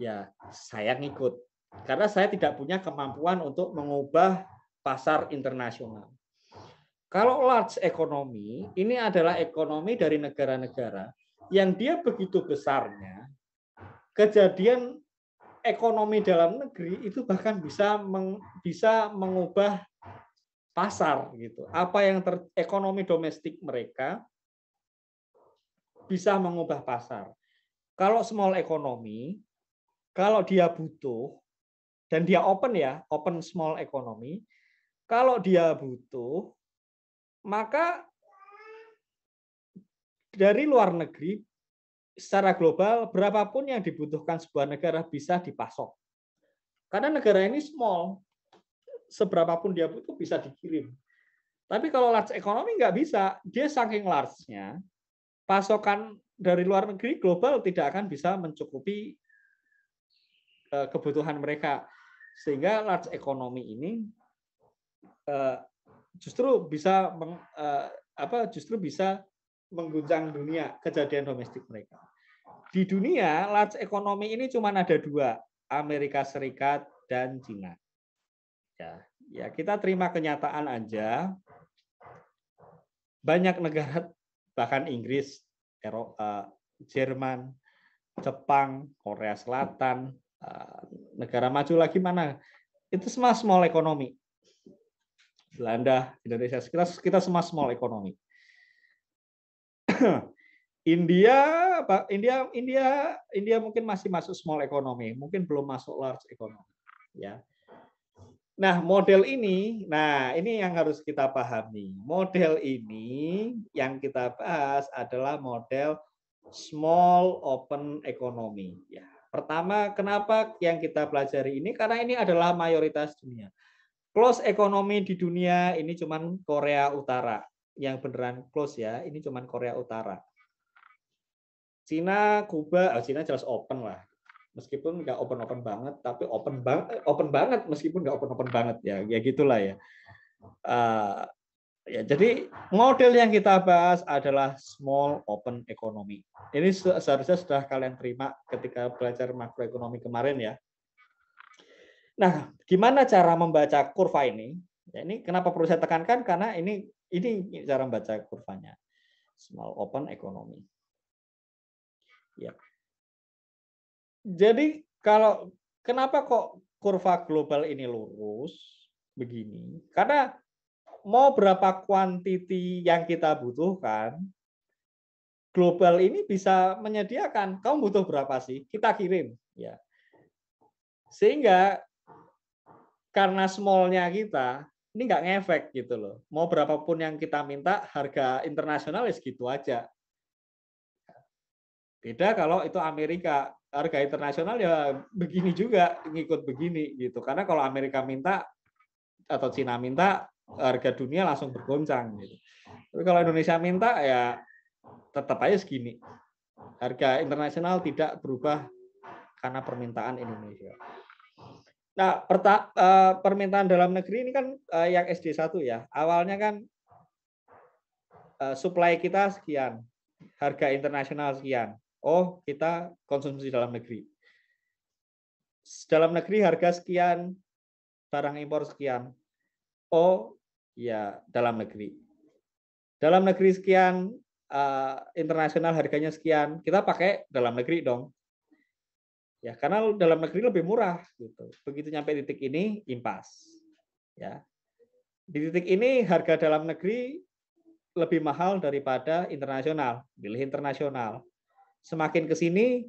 ya saya ngikut. Karena saya tidak punya kemampuan untuk mengubah pasar internasional. Kalau large economy, ini adalah ekonomi dari negara-negara yang dia begitu besarnya, kejadian ekonomi dalam negeri itu bahkan bisa meng, bisa mengubah pasar gitu. Apa yang ter, ekonomi domestik mereka bisa mengubah pasar. Kalau small ekonomi, kalau dia butuh dan dia open ya, open small ekonomi, kalau dia butuh maka dari luar negeri secara global berapapun yang dibutuhkan sebuah negara bisa dipasok. Karena negara ini small, seberapapun dia butuh bisa dikirim. Tapi kalau large ekonomi nggak bisa, dia saking large-nya, pasokan dari luar negeri global tidak akan bisa mencukupi e, kebutuhan mereka. Sehingga large ekonomi ini e, justru bisa e, apa justru bisa mengguncang dunia kejadian domestik mereka. Di dunia, large ekonomi ini cuma ada dua, Amerika Serikat dan Cina. Ya, ya kita terima kenyataan aja. Banyak negara bahkan Inggris, Eropa, eh, Jerman, Jepang, Korea Selatan, eh, negara maju lagi mana? Itu semua small economy. Belanda, Indonesia, kita kita semua small economy. India, India, India, India mungkin masih masuk small economy, mungkin belum masuk large economy. Ya. Nah, model ini, nah ini yang harus kita pahami. Model ini yang kita bahas adalah model small open economy. Ya. Pertama, kenapa yang kita pelajari ini? Karena ini adalah mayoritas dunia. Close ekonomi di dunia ini cuman Korea Utara yang beneran close ya, ini cuman Korea Utara. Cina, Kuba, oh Cina jelas open lah. Meskipun nggak open-open banget, tapi open banget, eh, open banget meskipun nggak open-open banget ya, ya gitulah ya. Uh, ya jadi model yang kita bahas adalah small open economy. Ini seharusnya sudah kalian terima ketika belajar makroekonomi kemarin ya. Nah, gimana cara membaca kurva ini? Ya, ini kenapa perlu saya tekankan karena ini ini cara membaca kurvanya. Small open ekonomi. Ya. Jadi kalau kenapa kok kurva global ini lurus begini? Karena mau berapa kuantiti yang kita butuhkan, global ini bisa menyediakan. Kamu butuh berapa sih? Kita kirim. Ya. Sehingga karena smallnya kita, ini nggak ngefek gitu loh. Mau berapapun yang kita minta, harga internasional ya segitu aja. Beda kalau itu Amerika, harga internasional ya begini juga, ngikut begini gitu. Karena kalau Amerika minta atau Cina minta, harga dunia langsung bergoncang gitu. Tapi kalau Indonesia minta ya tetap aja segini. Harga internasional tidak berubah karena permintaan Indonesia. Nah, perta, uh, permintaan dalam negeri ini kan uh, yang SD1 ya. Awalnya kan uh, supply kita sekian, harga internasional sekian. Oh, kita konsumsi dalam negeri. Dalam negeri harga sekian, barang impor sekian. Oh, ya dalam negeri. Dalam negeri sekian, uh, internasional harganya sekian. Kita pakai dalam negeri dong ya karena dalam negeri lebih murah gitu begitu nyampe titik ini impas ya di titik ini harga dalam negeri lebih mahal daripada internasional pilih internasional semakin ke sini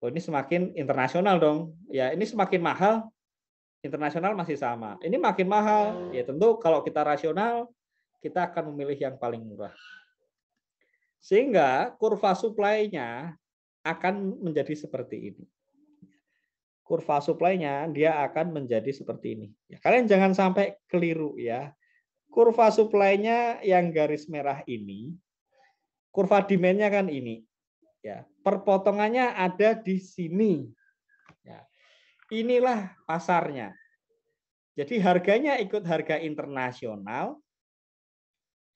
oh ini semakin internasional dong ya ini semakin mahal internasional masih sama ini makin mahal ya tentu kalau kita rasional kita akan memilih yang paling murah sehingga kurva supply-nya akan menjadi seperti ini. Kurva supply-nya dia akan menjadi seperti ini. Ya, kalian jangan sampai keliru ya. Kurva supply-nya yang garis merah ini, kurva demand-nya kan ini. Ya, perpotongannya ada di sini. Ya. Inilah pasarnya. Jadi harganya ikut harga internasional,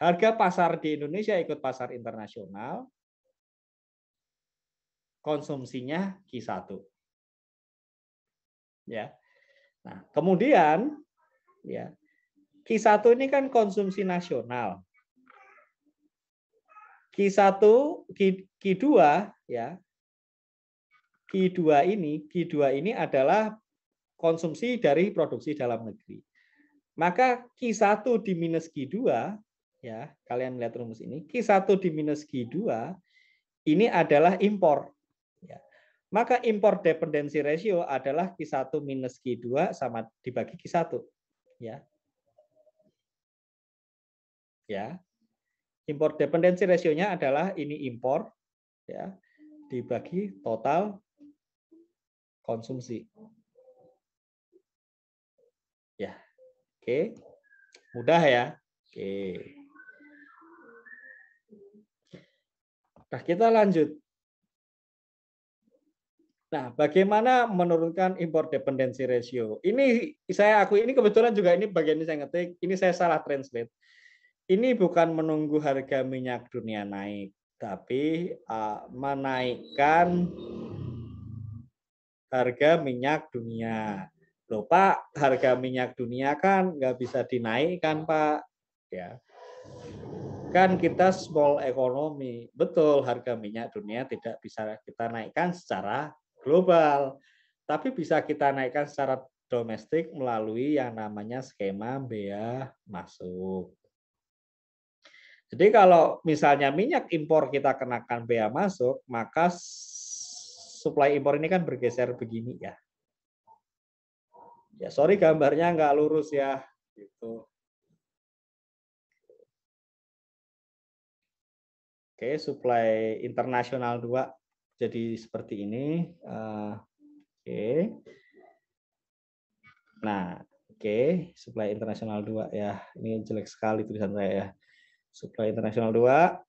harga pasar di Indonesia ikut pasar internasional, konsumsinya Q1. Ya. Nah, kemudian ya, Q1 ini kan konsumsi nasional. Q1, Q2 ya. Q2 ini, Q2 ini adalah konsumsi dari produksi dalam negeri. Maka Q1 di minus Q2, ya, kalian lihat rumus ini, Q1 di minus Q2 ini adalah impor. Maka impor dependensi ratio adalah Q1 minus Q2 sama dibagi Q1. Ya. Ya. impor dependensi rasionya adalah ini impor ya dibagi total konsumsi. Ya. Oke. Mudah ya. Oke. Nah, kita lanjut. Nah, bagaimana menurunkan impor dependensi ratio? Ini saya aku ini kebetulan juga ini bagian ini saya ngetik, ini saya salah translate. Ini bukan menunggu harga minyak dunia naik, tapi uh, menaikkan harga minyak dunia. Loh Pak, harga minyak dunia kan nggak bisa dinaikkan Pak. Ya. Kan kita small ekonomi. Betul, harga minyak dunia tidak bisa kita naikkan secara global, tapi bisa kita naikkan secara domestik melalui yang namanya skema bea masuk. Jadi kalau misalnya minyak impor kita kenakan bea masuk, maka supply impor ini kan bergeser begini ya. Ya sorry gambarnya nggak lurus ya, gitu. Oke, supply internasional 2 jadi seperti ini. Uh, oke. Okay. Nah, oke, okay. supply internasional 2 ya. Ini jelek sekali tulisan saya ya. Supply internasional 2. Oke,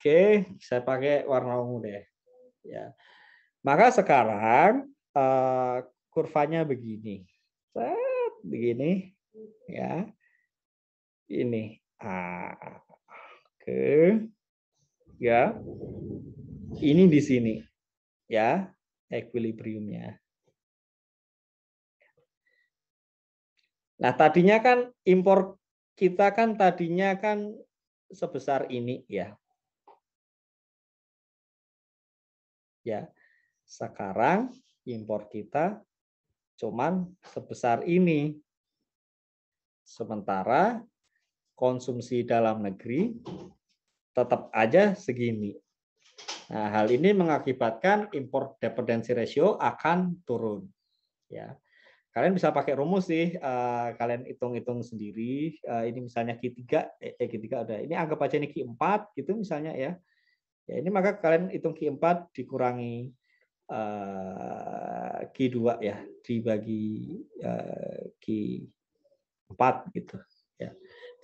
okay. saya pakai warna ungu deh. Ya. Maka sekarang uh, kurvanya begini. Set, begini ya. Ini. Ah. Oke. Okay ya ini di sini ya equilibriumnya nah tadinya kan impor kita kan tadinya kan sebesar ini ya ya sekarang impor kita cuman sebesar ini sementara konsumsi dalam negeri tetap aja segini. Nah, hal ini mengakibatkan import dependency ratio akan turun. Ya. Kalian bisa pakai rumus sih, eh, kalian hitung-hitung sendiri. Eh, ini misalnya Q3, eh, eh Q3 ada. Ini anggap aja ini Q4 gitu misalnya ya. Ya, ini maka kalian hitung Q4 dikurangi Q2 ya, dibagi Q4 gitu ya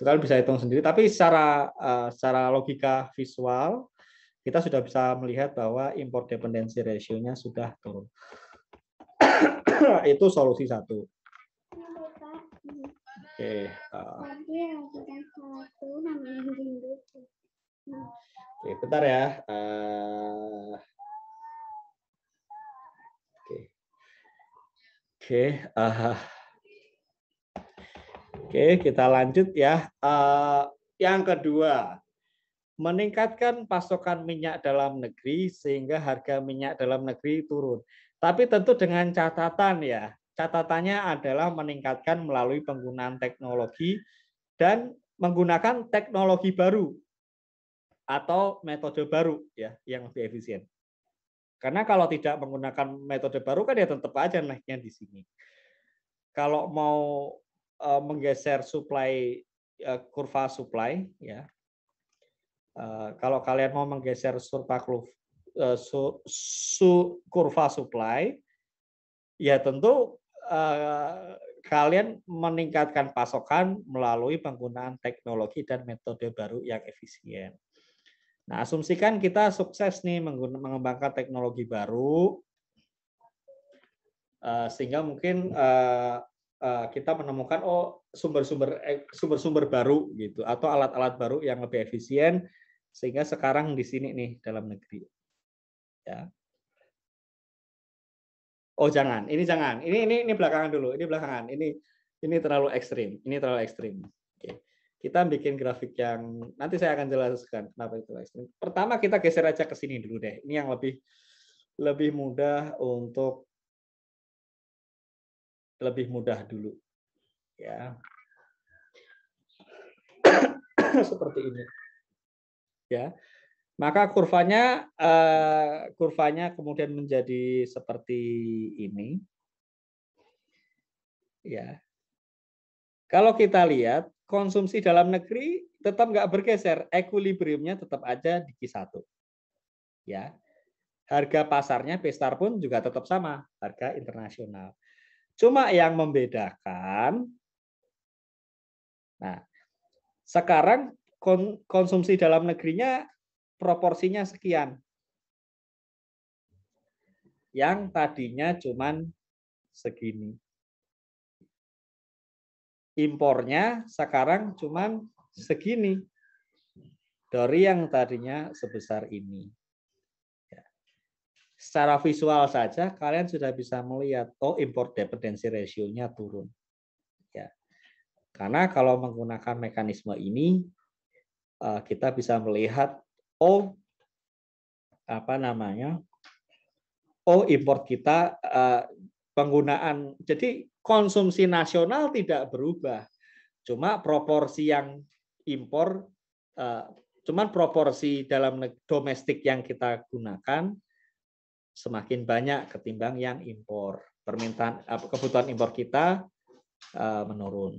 kalian bisa hitung sendiri. Tapi secara eh, secara logika visual kita sudah bisa melihat bahwa import dependensi ratio-nya sudah turun. Itu solusi satu. Oke. Okay. Eh. Oke, okay, bentar ya. Eh. Oke. Okay. Oke. Uh. Oke, kita lanjut ya. Uh, yang kedua, meningkatkan pasokan minyak dalam negeri sehingga harga minyak dalam negeri turun. Tapi tentu dengan catatan ya. Catatannya adalah meningkatkan melalui penggunaan teknologi dan menggunakan teknologi baru atau metode baru ya yang lebih efisien. Karena kalau tidak menggunakan metode baru kan ya tetap aja naiknya di sini. Kalau mau Eh, menggeser supply eh, kurva supply ya. Eh, kalau kalian mau menggeser kurva kurva supply ya tentu kalian meningkatkan pasokan melalui penggunaan teknologi dan metode baru yang efisien. Nah, asumsikan kita sukses nih mengembangkan teknologi baru, sehingga mungkin Eh, kita menemukan oh sumber-sumber eh, sumber-sumber baru gitu atau alat-alat baru yang lebih efisien sehingga sekarang di sini nih dalam negeri ya oh jangan ini jangan ini ini ini belakangan dulu ini belakangan ini ini terlalu ekstrim ini terlalu ekstrim oke kita bikin grafik yang nanti saya akan jelaskan kenapa itu ekstrim pertama kita geser aja ke sini dulu deh ini yang lebih lebih mudah untuk lebih mudah dulu. Ya. Seperti ini. Ya. Maka kurvanya eh, kurvanya kemudian menjadi seperti ini. Ya. Kalau kita lihat konsumsi dalam negeri tetap nggak bergeser, equilibriumnya tetap aja di Q1. Ya. Harga pasarnya Pestar pun juga tetap sama, harga internasional. Cuma yang membedakan, nah sekarang konsumsi dalam negerinya proporsinya sekian. Yang tadinya cuma segini. Impornya sekarang cuma segini. Dari yang tadinya sebesar ini secara visual saja kalian sudah bisa melihat oh import dependency ratio-nya turun. Ya. Karena kalau menggunakan mekanisme ini eh, kita bisa melihat oh apa namanya? Oh import kita eh, penggunaan jadi konsumsi nasional tidak berubah. Cuma proporsi yang impor eh, cuman proporsi dalam domestik yang kita gunakan semakin banyak ketimbang yang impor. Permintaan kebutuhan impor kita eh, menurun.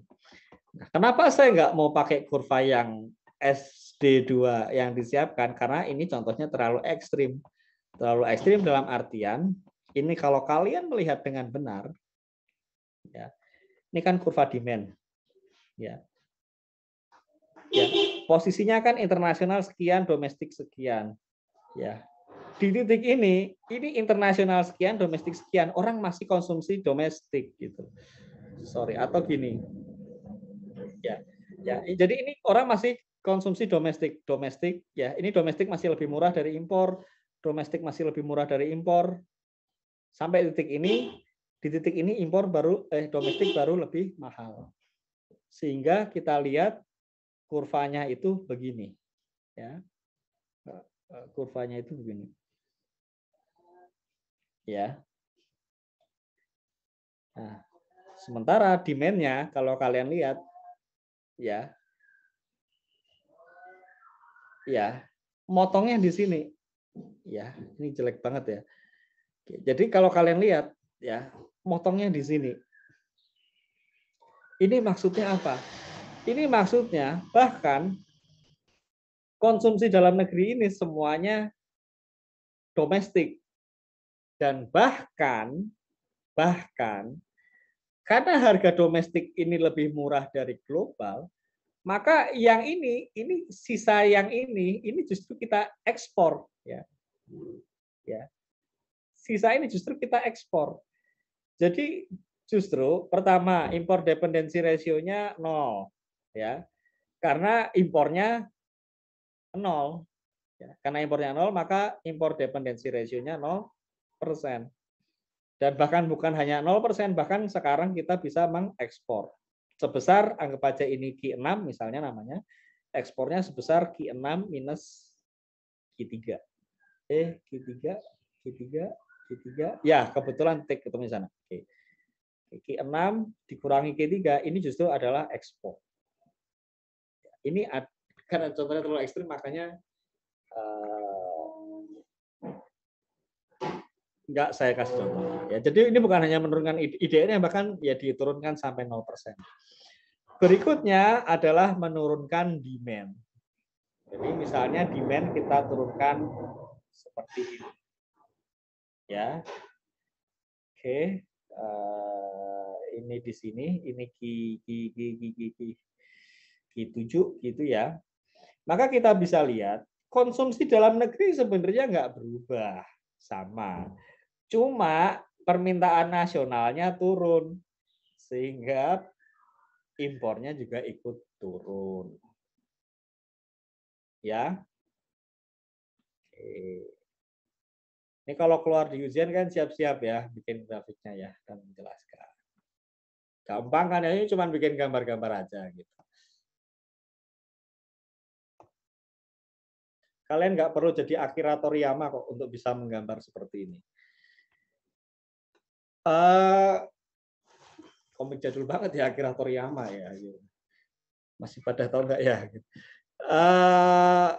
Nah, kenapa saya nggak mau pakai kurva yang SD2 yang disiapkan? Karena ini contohnya terlalu ekstrim. Terlalu ekstrim dalam artian ini kalau kalian melihat dengan benar, ya, ini kan kurva demand. Ya, ya posisinya kan internasional sekian, domestik sekian. Ya, di titik ini ini internasional sekian domestik sekian orang masih konsumsi domestik gitu sorry atau gini ya ya jadi ini orang masih konsumsi domestik domestik ya ini domestik masih lebih murah dari impor domestik masih lebih murah dari impor sampai titik ini di titik ini impor baru eh domestik baru lebih mahal sehingga kita lihat kurvanya itu begini ya eh, eh, kurvanya itu begini ya. Nah, sementara demand-nya kalau kalian lihat ya. Ya, motongnya di sini. Ya, ini jelek banget ya. Jadi kalau kalian lihat ya, motongnya di sini. Ini maksudnya apa? Ini maksudnya bahkan konsumsi dalam negeri ini semuanya domestik dan bahkan bahkan karena harga domestik ini lebih murah dari global, maka yang ini ini sisa yang ini ini justru kita ekspor ya. Ya. Sisa ini justru kita ekspor. Jadi justru pertama impor dependensi rasionya nol ya. Karena impornya nol. Ya, karena impornya nol maka impor dependensi rasionya nol persen. Dan bahkan bukan hanya 0 persen, bahkan sekarang kita bisa mengekspor. Sebesar, anggap aja ini Q6 misalnya namanya, ekspornya sebesar Q6 minus Q3. Eh, Q3, Q3, Q3. Ya, kebetulan tik ketemu di sana. Oke. Q6 dikurangi Q3, ini justru adalah ekspor. Ini karena contohnya terlalu ekstrim, makanya uh, Enggak, saya kasih contoh. Ya, jadi ini bukan hanya menurunkan IDN, bahkan ya diturunkan sampai 0%. Berikutnya adalah menurunkan demand. Jadi misalnya demand kita turunkan seperti ini. Ya. Oke. Uh, ini di sini, ini ki ki ki ki ki ki, 7 gitu ya. Maka kita bisa lihat konsumsi dalam negeri sebenarnya nggak berubah sama. Cuma permintaan nasionalnya turun sehingga impornya juga ikut turun. Ya. Ini kalau keluar di ujian kan siap-siap ya bikin grafiknya ya dan menjelaskan. Gampang kan ya, ini cuma bikin gambar-gambar aja gitu. Kalian nggak perlu jadi Akira kok untuk bisa menggambar seperti ini. Eh, komik jadul banget ya Akira Toriyama ya. Gitu. Masih pada tahu nggak ya? Uh,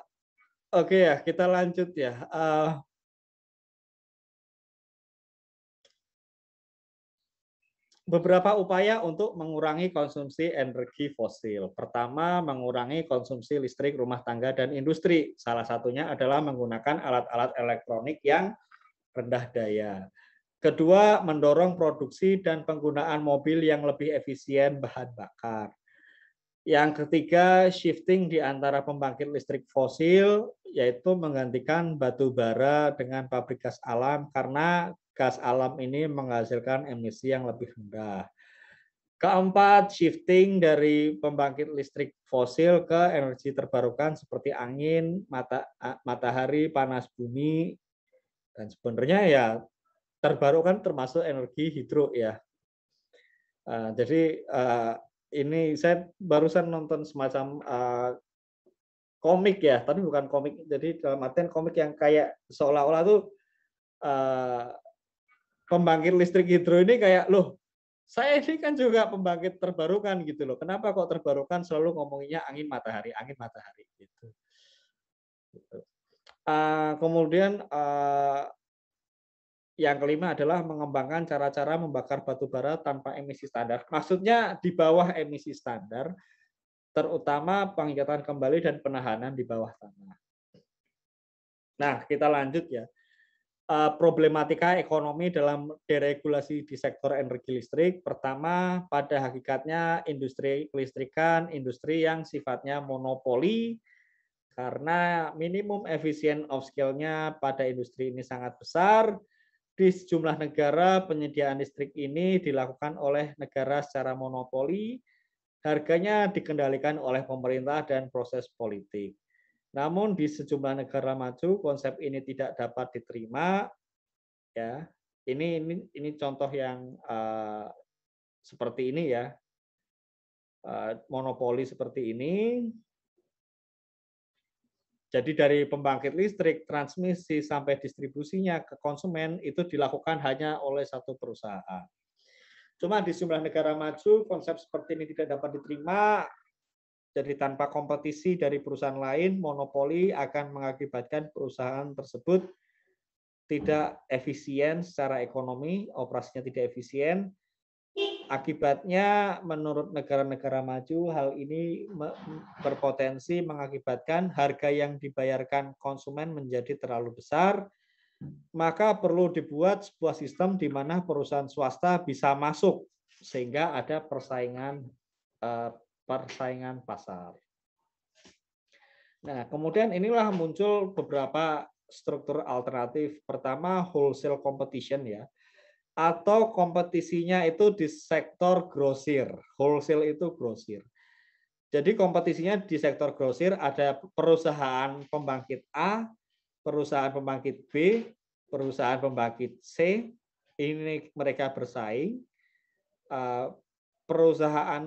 Oke okay ya, kita lanjut ya. Uh, beberapa upaya untuk mengurangi konsumsi energi fosil. Pertama, mengurangi konsumsi listrik rumah tangga dan industri. Salah satunya adalah menggunakan alat-alat elektronik yang rendah daya. Kedua, mendorong produksi dan penggunaan mobil yang lebih efisien bahan bakar. Yang ketiga, shifting di antara pembangkit listrik fosil, yaitu menggantikan batu bara dengan pabrik gas alam karena gas alam ini menghasilkan emisi yang lebih rendah. Keempat, shifting dari pembangkit listrik fosil ke energi terbarukan seperti angin, mata, matahari, panas bumi, dan sebenarnya ya terbarukan termasuk energi hidro ya. Eh, jadi eh, ini saya barusan nonton semacam eh, komik ya, tapi bukan komik. Jadi dalam artian komik yang kayak seolah-olah tuh pembangkit listrik hidro ini kayak loh saya ini kan juga pembangkit terbarukan gitu loh. Kenapa kok terbarukan selalu ngomonginnya angin matahari, angin matahari gitu. kemudian yang kelima adalah mengembangkan cara-cara membakar batu bara tanpa emisi standar. Maksudnya di bawah emisi standar, terutama pengikatan kembali dan penahanan di bawah tanah. Nah, kita lanjut ya. Eh, problematika ekonomi dalam deregulasi di sektor energi listrik. Pertama, pada hakikatnya industri kelistrikan, industri yang sifatnya monopoli, karena minimum efisien of scale-nya pada industri ini sangat besar, di sejumlah negara, penyediaan listrik ini dilakukan oleh negara secara monopoli, harganya dikendalikan oleh pemerintah dan proses politik. Namun di sejumlah negara maju, konsep ini tidak dapat diterima. Ya, ini ini ini contoh yang uh, seperti ini ya, uh, monopoli seperti ini. Jadi dari pembangkit listrik, transmisi sampai distribusinya ke konsumen itu dilakukan hanya oleh satu perusahaan. Cuma di sejumlah negara maju konsep seperti ini tidak dapat diterima. Jadi tanpa kompetisi dari perusahaan lain, monopoli akan mengakibatkan perusahaan tersebut tidak efisien secara ekonomi, operasinya tidak efisien, Akibatnya menurut negara-negara maju hal ini berpotensi mengakibatkan harga yang dibayarkan konsumen menjadi terlalu besar, maka perlu dibuat sebuah sistem di mana perusahaan swasta bisa masuk sehingga ada persaingan eh, persaingan pasar. Nah, kemudian inilah muncul beberapa struktur alternatif. Pertama, wholesale competition ya atau kompetisinya itu di sektor grosir. Wholesale itu grosir. Jadi kompetisinya di sektor grosir ada perusahaan pembangkit A, perusahaan pembangkit B, perusahaan pembangkit C. Ini mereka bersaing. Eh, perusahaan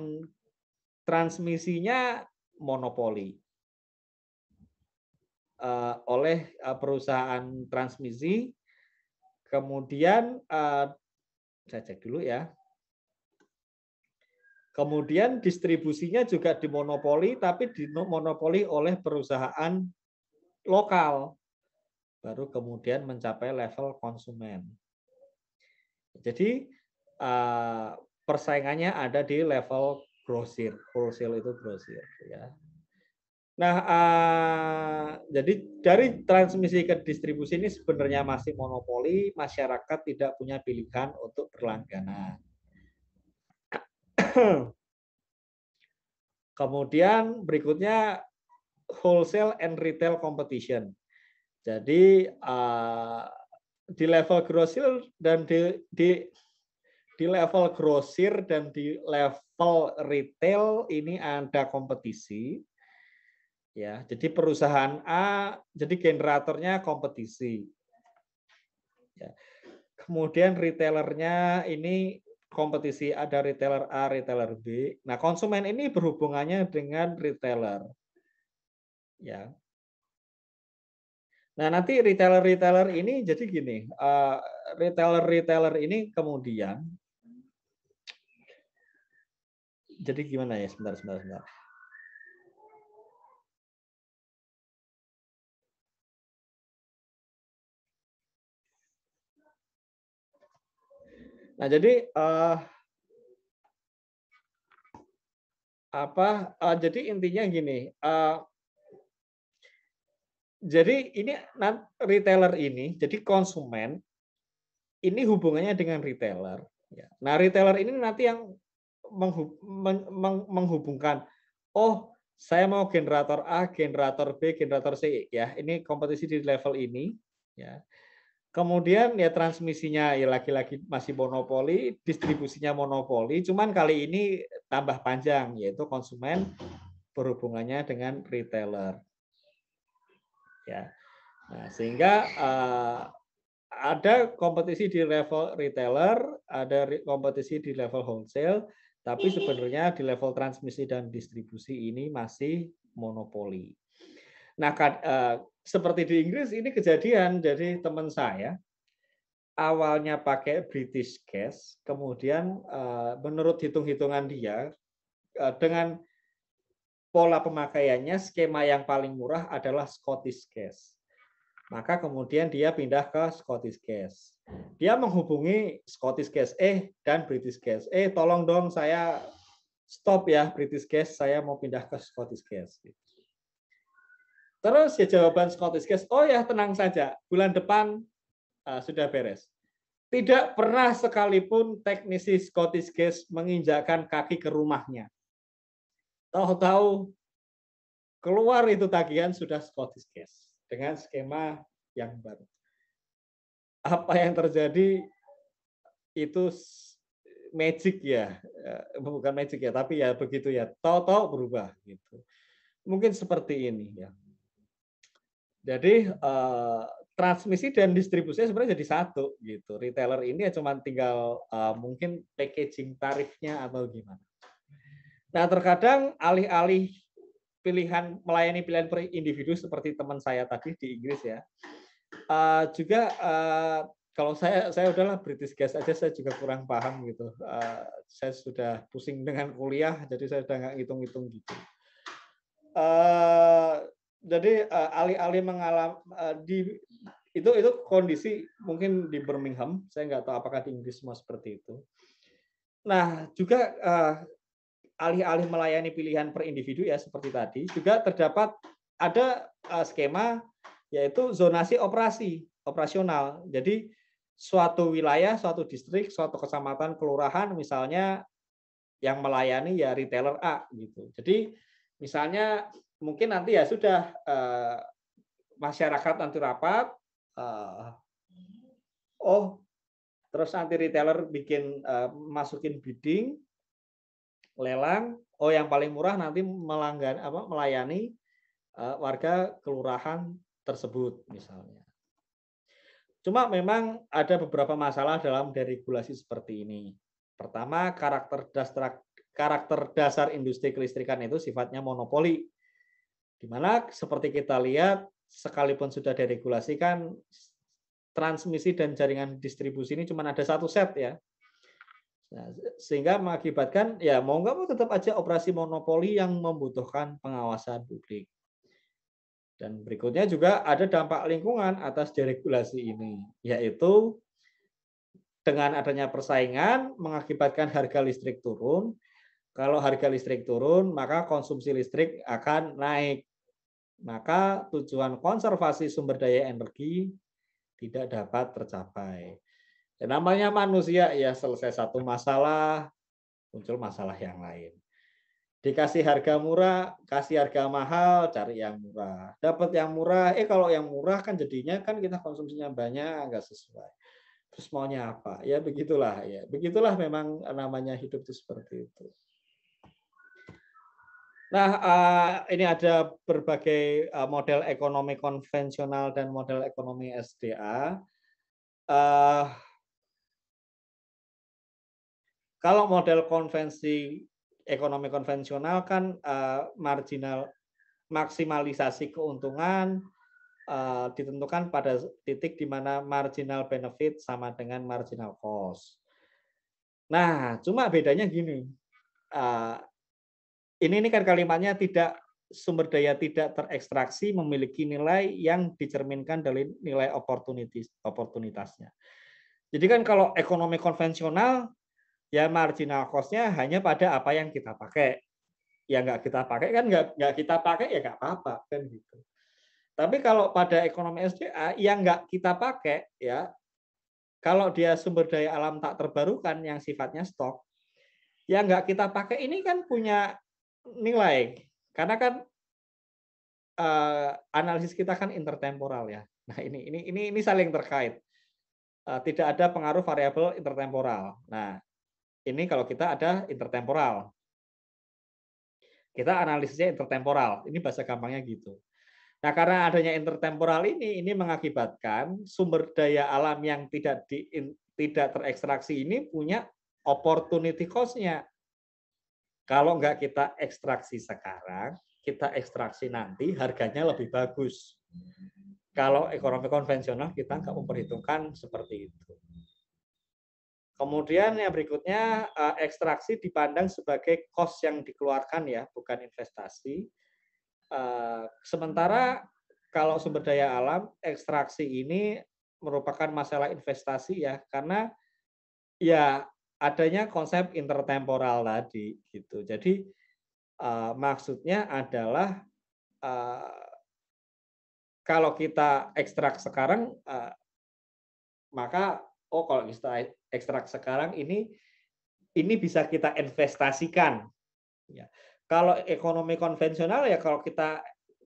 transmisinya monopoli eh, oleh eh, perusahaan transmisi. Kemudian saya cek dulu ya. Kemudian distribusinya juga dimonopoli, tapi dimonopoli oleh perusahaan lokal. Baru kemudian mencapai level konsumen. Jadi eh, persaingannya ada di level grosir. Wholesale itu grosir. ya. Nah, uh, jadi dari transmisi ke distribusi ini sebenarnya masih monopoli, masyarakat tidak punya pilihan untuk berlangganan. Kemudian berikutnya wholesale and retail competition. Jadi uh, di level grosir dan di, di di level grosir dan di level retail ini ada kompetisi Ya, jadi perusahaan A jadi generatornya kompetisi. Ya. Kemudian retailernya ini kompetisi ada retailer A, retailer B. Nah, konsumen ini berhubungannya dengan retailer. Ya. Nah, nanti retailer-retailer ini jadi gini, eh, retailer-retailer ini kemudian jadi gimana ya sebentar sebentar sebentar Nah, jadi uh, apa? Uh, jadi intinya gini. Uh, jadi ini retailer ini, jadi konsumen ini hubungannya dengan retailer. Ya. Nah, retailer ini nanti yang menghubungkan, oh saya mau generator A, generator B, generator C, ya ini kompetisi di level ini, ya Kemudian ya transmisinya ya laki lagi masih monopoli, distribusinya monopoli, cuman kali ini tambah panjang yaitu konsumen berhubungannya dengan retailer. Ya. Nah, sehingga uh, ada kompetisi di level retailer, ada kompetisi di level wholesale, tapi sebenarnya di level transmisi dan distribusi ini masih monopoli. Nah, eh, seperti di Inggris ini kejadian. Jadi teman saya awalnya pakai British Gas, kemudian eh, menurut hitung-hitungan dia eh, dengan pola pemakaiannya skema yang paling murah adalah Scottish Gas. Maka kemudian dia pindah ke Scottish Gas. Dia menghubungi Scottish Gas eh dan British Gas. Eh tolong dong saya stop ya British Gas, saya mau pindah ke Scottish Gas. Gitu. Terus ya jawaban Scottish Guest, oh ya tenang saja, bulan depan uh, sudah beres. Tidak pernah sekalipun teknisi Scottish Guest menginjakkan kaki ke rumahnya. Tahu-tahu keluar itu tagihan sudah Scottish Guest dengan skema yang baru. Apa yang terjadi itu magic ya, eh, bukan magic ya, tapi ya begitu ya, tahu-tahu berubah gitu. Mungkin seperti ini ya. Jadi uh, transmisi dan distribusinya sebenarnya jadi satu gitu. Retailer ini ya cuma tinggal uh, mungkin packaging tarifnya atau gimana. Nah terkadang alih-alih pilihan melayani pilihan per individu seperti teman saya tadi di Inggris ya, uh, juga uh, kalau saya saya udahlah British Gas aja saya juga kurang paham gitu. Uh, saya sudah pusing dengan kuliah jadi saya sudah nggak ngitung-ngitung gitu. Uh, jadi eh, alih-alih mengalami eh, di itu itu kondisi mungkin di Birmingham saya nggak tahu apakah di Inggris semua seperti itu nah juga eh, alih-alih melayani pilihan per individu ya seperti tadi juga terdapat ada skema yaitu zonasi operasi operasional jadi suatu wilayah suatu distrik suatu kecamatan kelurahan misalnya yang melayani ya retailer A gitu jadi misalnya mungkin nanti ya sudah eh, masyarakat nanti rapat eh, oh terus nanti retailer bikin eh, masukin bidding lelang oh yang paling murah nanti melanggan apa melayani warga kelurahan tersebut misalnya cuma memang ada beberapa masalah dalam deregulasi seperti ini pertama karakter dasar karakter dasar industri kelistrikan itu sifatnya monopoli Dimana seperti kita lihat, sekalipun sudah diregulasikan, transmisi dan jaringan distribusi ini cuma ada satu set ya. Nah, sehingga mengakibatkan ya mau nggak mau tetap aja operasi monopoli yang membutuhkan pengawasan publik. Dan berikutnya juga ada dampak lingkungan atas deregulasi ini, yaitu dengan adanya persaingan mengakibatkan harga listrik turun. Kalau harga listrik turun, maka konsumsi listrik akan naik maka tujuan konservasi sumber daya energi tidak dapat tercapai. Dan namanya manusia ya selesai satu masalah muncul masalah yang lain. Dikasih harga murah, kasih harga mahal, cari yang murah. Dapat yang murah, eh kalau yang murah kan jadinya kan kita konsumsinya banyak, nggak sesuai. Terus maunya apa? Ya begitulah ya. Begitulah memang namanya hidup itu seperti itu. Nah, eh, ini ada berbagai eh, model ekonomi konvensional dan model ekonomi SDA. Eh, kalau model konvensi ekonomi konvensional kan marginal maksimalisasi keuntungan ditentukan pada titik di mana marginal benefit sama dengan marginal cost. Nah, cuma bedanya gini ini ini kan kalimatnya tidak sumber daya tidak terekstraksi memiliki nilai yang dicerminkan dari nilai opportunities oportunitasnya. Jadi kan kalau ekonomi konvensional ya marginal cost-nya hanya pada apa yang kita pakai. Ya nggak kita pakai kan nggak nggak kita pakai ya nggak apa-apa kan gitu. Tapi kalau pada ekonomi SDA yang nggak kita pakai ya kalau dia sumber daya alam tak terbarukan yang sifatnya stok yang nggak kita pakai ini kan punya nilai karena kan uh, analisis kita kan intertemporal ya. Nah ini ini ini ini saling terkait. Uh, tidak ada pengaruh variabel intertemporal. Nah ini kalau kita ada intertemporal. Kita analisisnya intertemporal. Ini bahasa gampangnya gitu. Nah, karena adanya intertemporal ini, ini mengakibatkan sumber daya alam yang tidak di, tidak terekstraksi ini punya opportunity cost-nya. Kalau nggak kita ekstraksi sekarang, kita ekstraksi nanti harganya lebih bagus. Kalau ekonomi konvensional kita nggak memperhitungkan seperti itu. Kemudian yang berikutnya eh, ekstraksi dipandang sebagai cost yang dikeluarkan ya, bukan investasi. Eh, sementara kalau sumber daya alam ekstraksi ini merupakan masalah investasi ya, karena ya adanya konsep intertemporal tadi gitu. Jadi uh, maksudnya adalah uh, kalau kita ekstrak sekarang uh, maka oh kalau kita ekstrak sekarang ini ini bisa kita investasikan. Ya. Kalau ekonomi konvensional ya kalau kita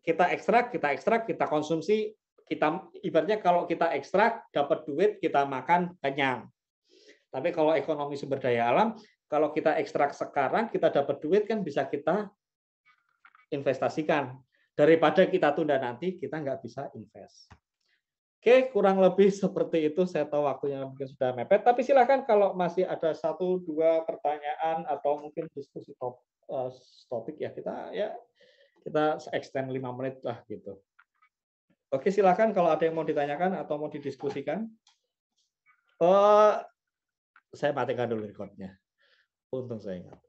kita ekstrak, kita ekstrak, kita konsumsi, kita ibaratnya kalau kita ekstrak dapat duit, kita makan kenyang. Tapi kalau ekonomi sumber daya alam, kalau kita ekstrak sekarang, kita dapat duit kan bisa kita investasikan. Daripada kita tunda nanti, kita nggak bisa invest. Oke, kurang lebih seperti itu. Saya tahu waktunya mungkin sudah mepet, tapi silakan kalau masih ada satu dua pertanyaan atau mungkin diskusi eh, topik ya kita ya kita extend lima menit lah gitu. Oke, silakan kalau ada yang mau ditanyakan atau mau didiskusikan. Uh, saya matikan dulu recordnya. Untung saya ingat.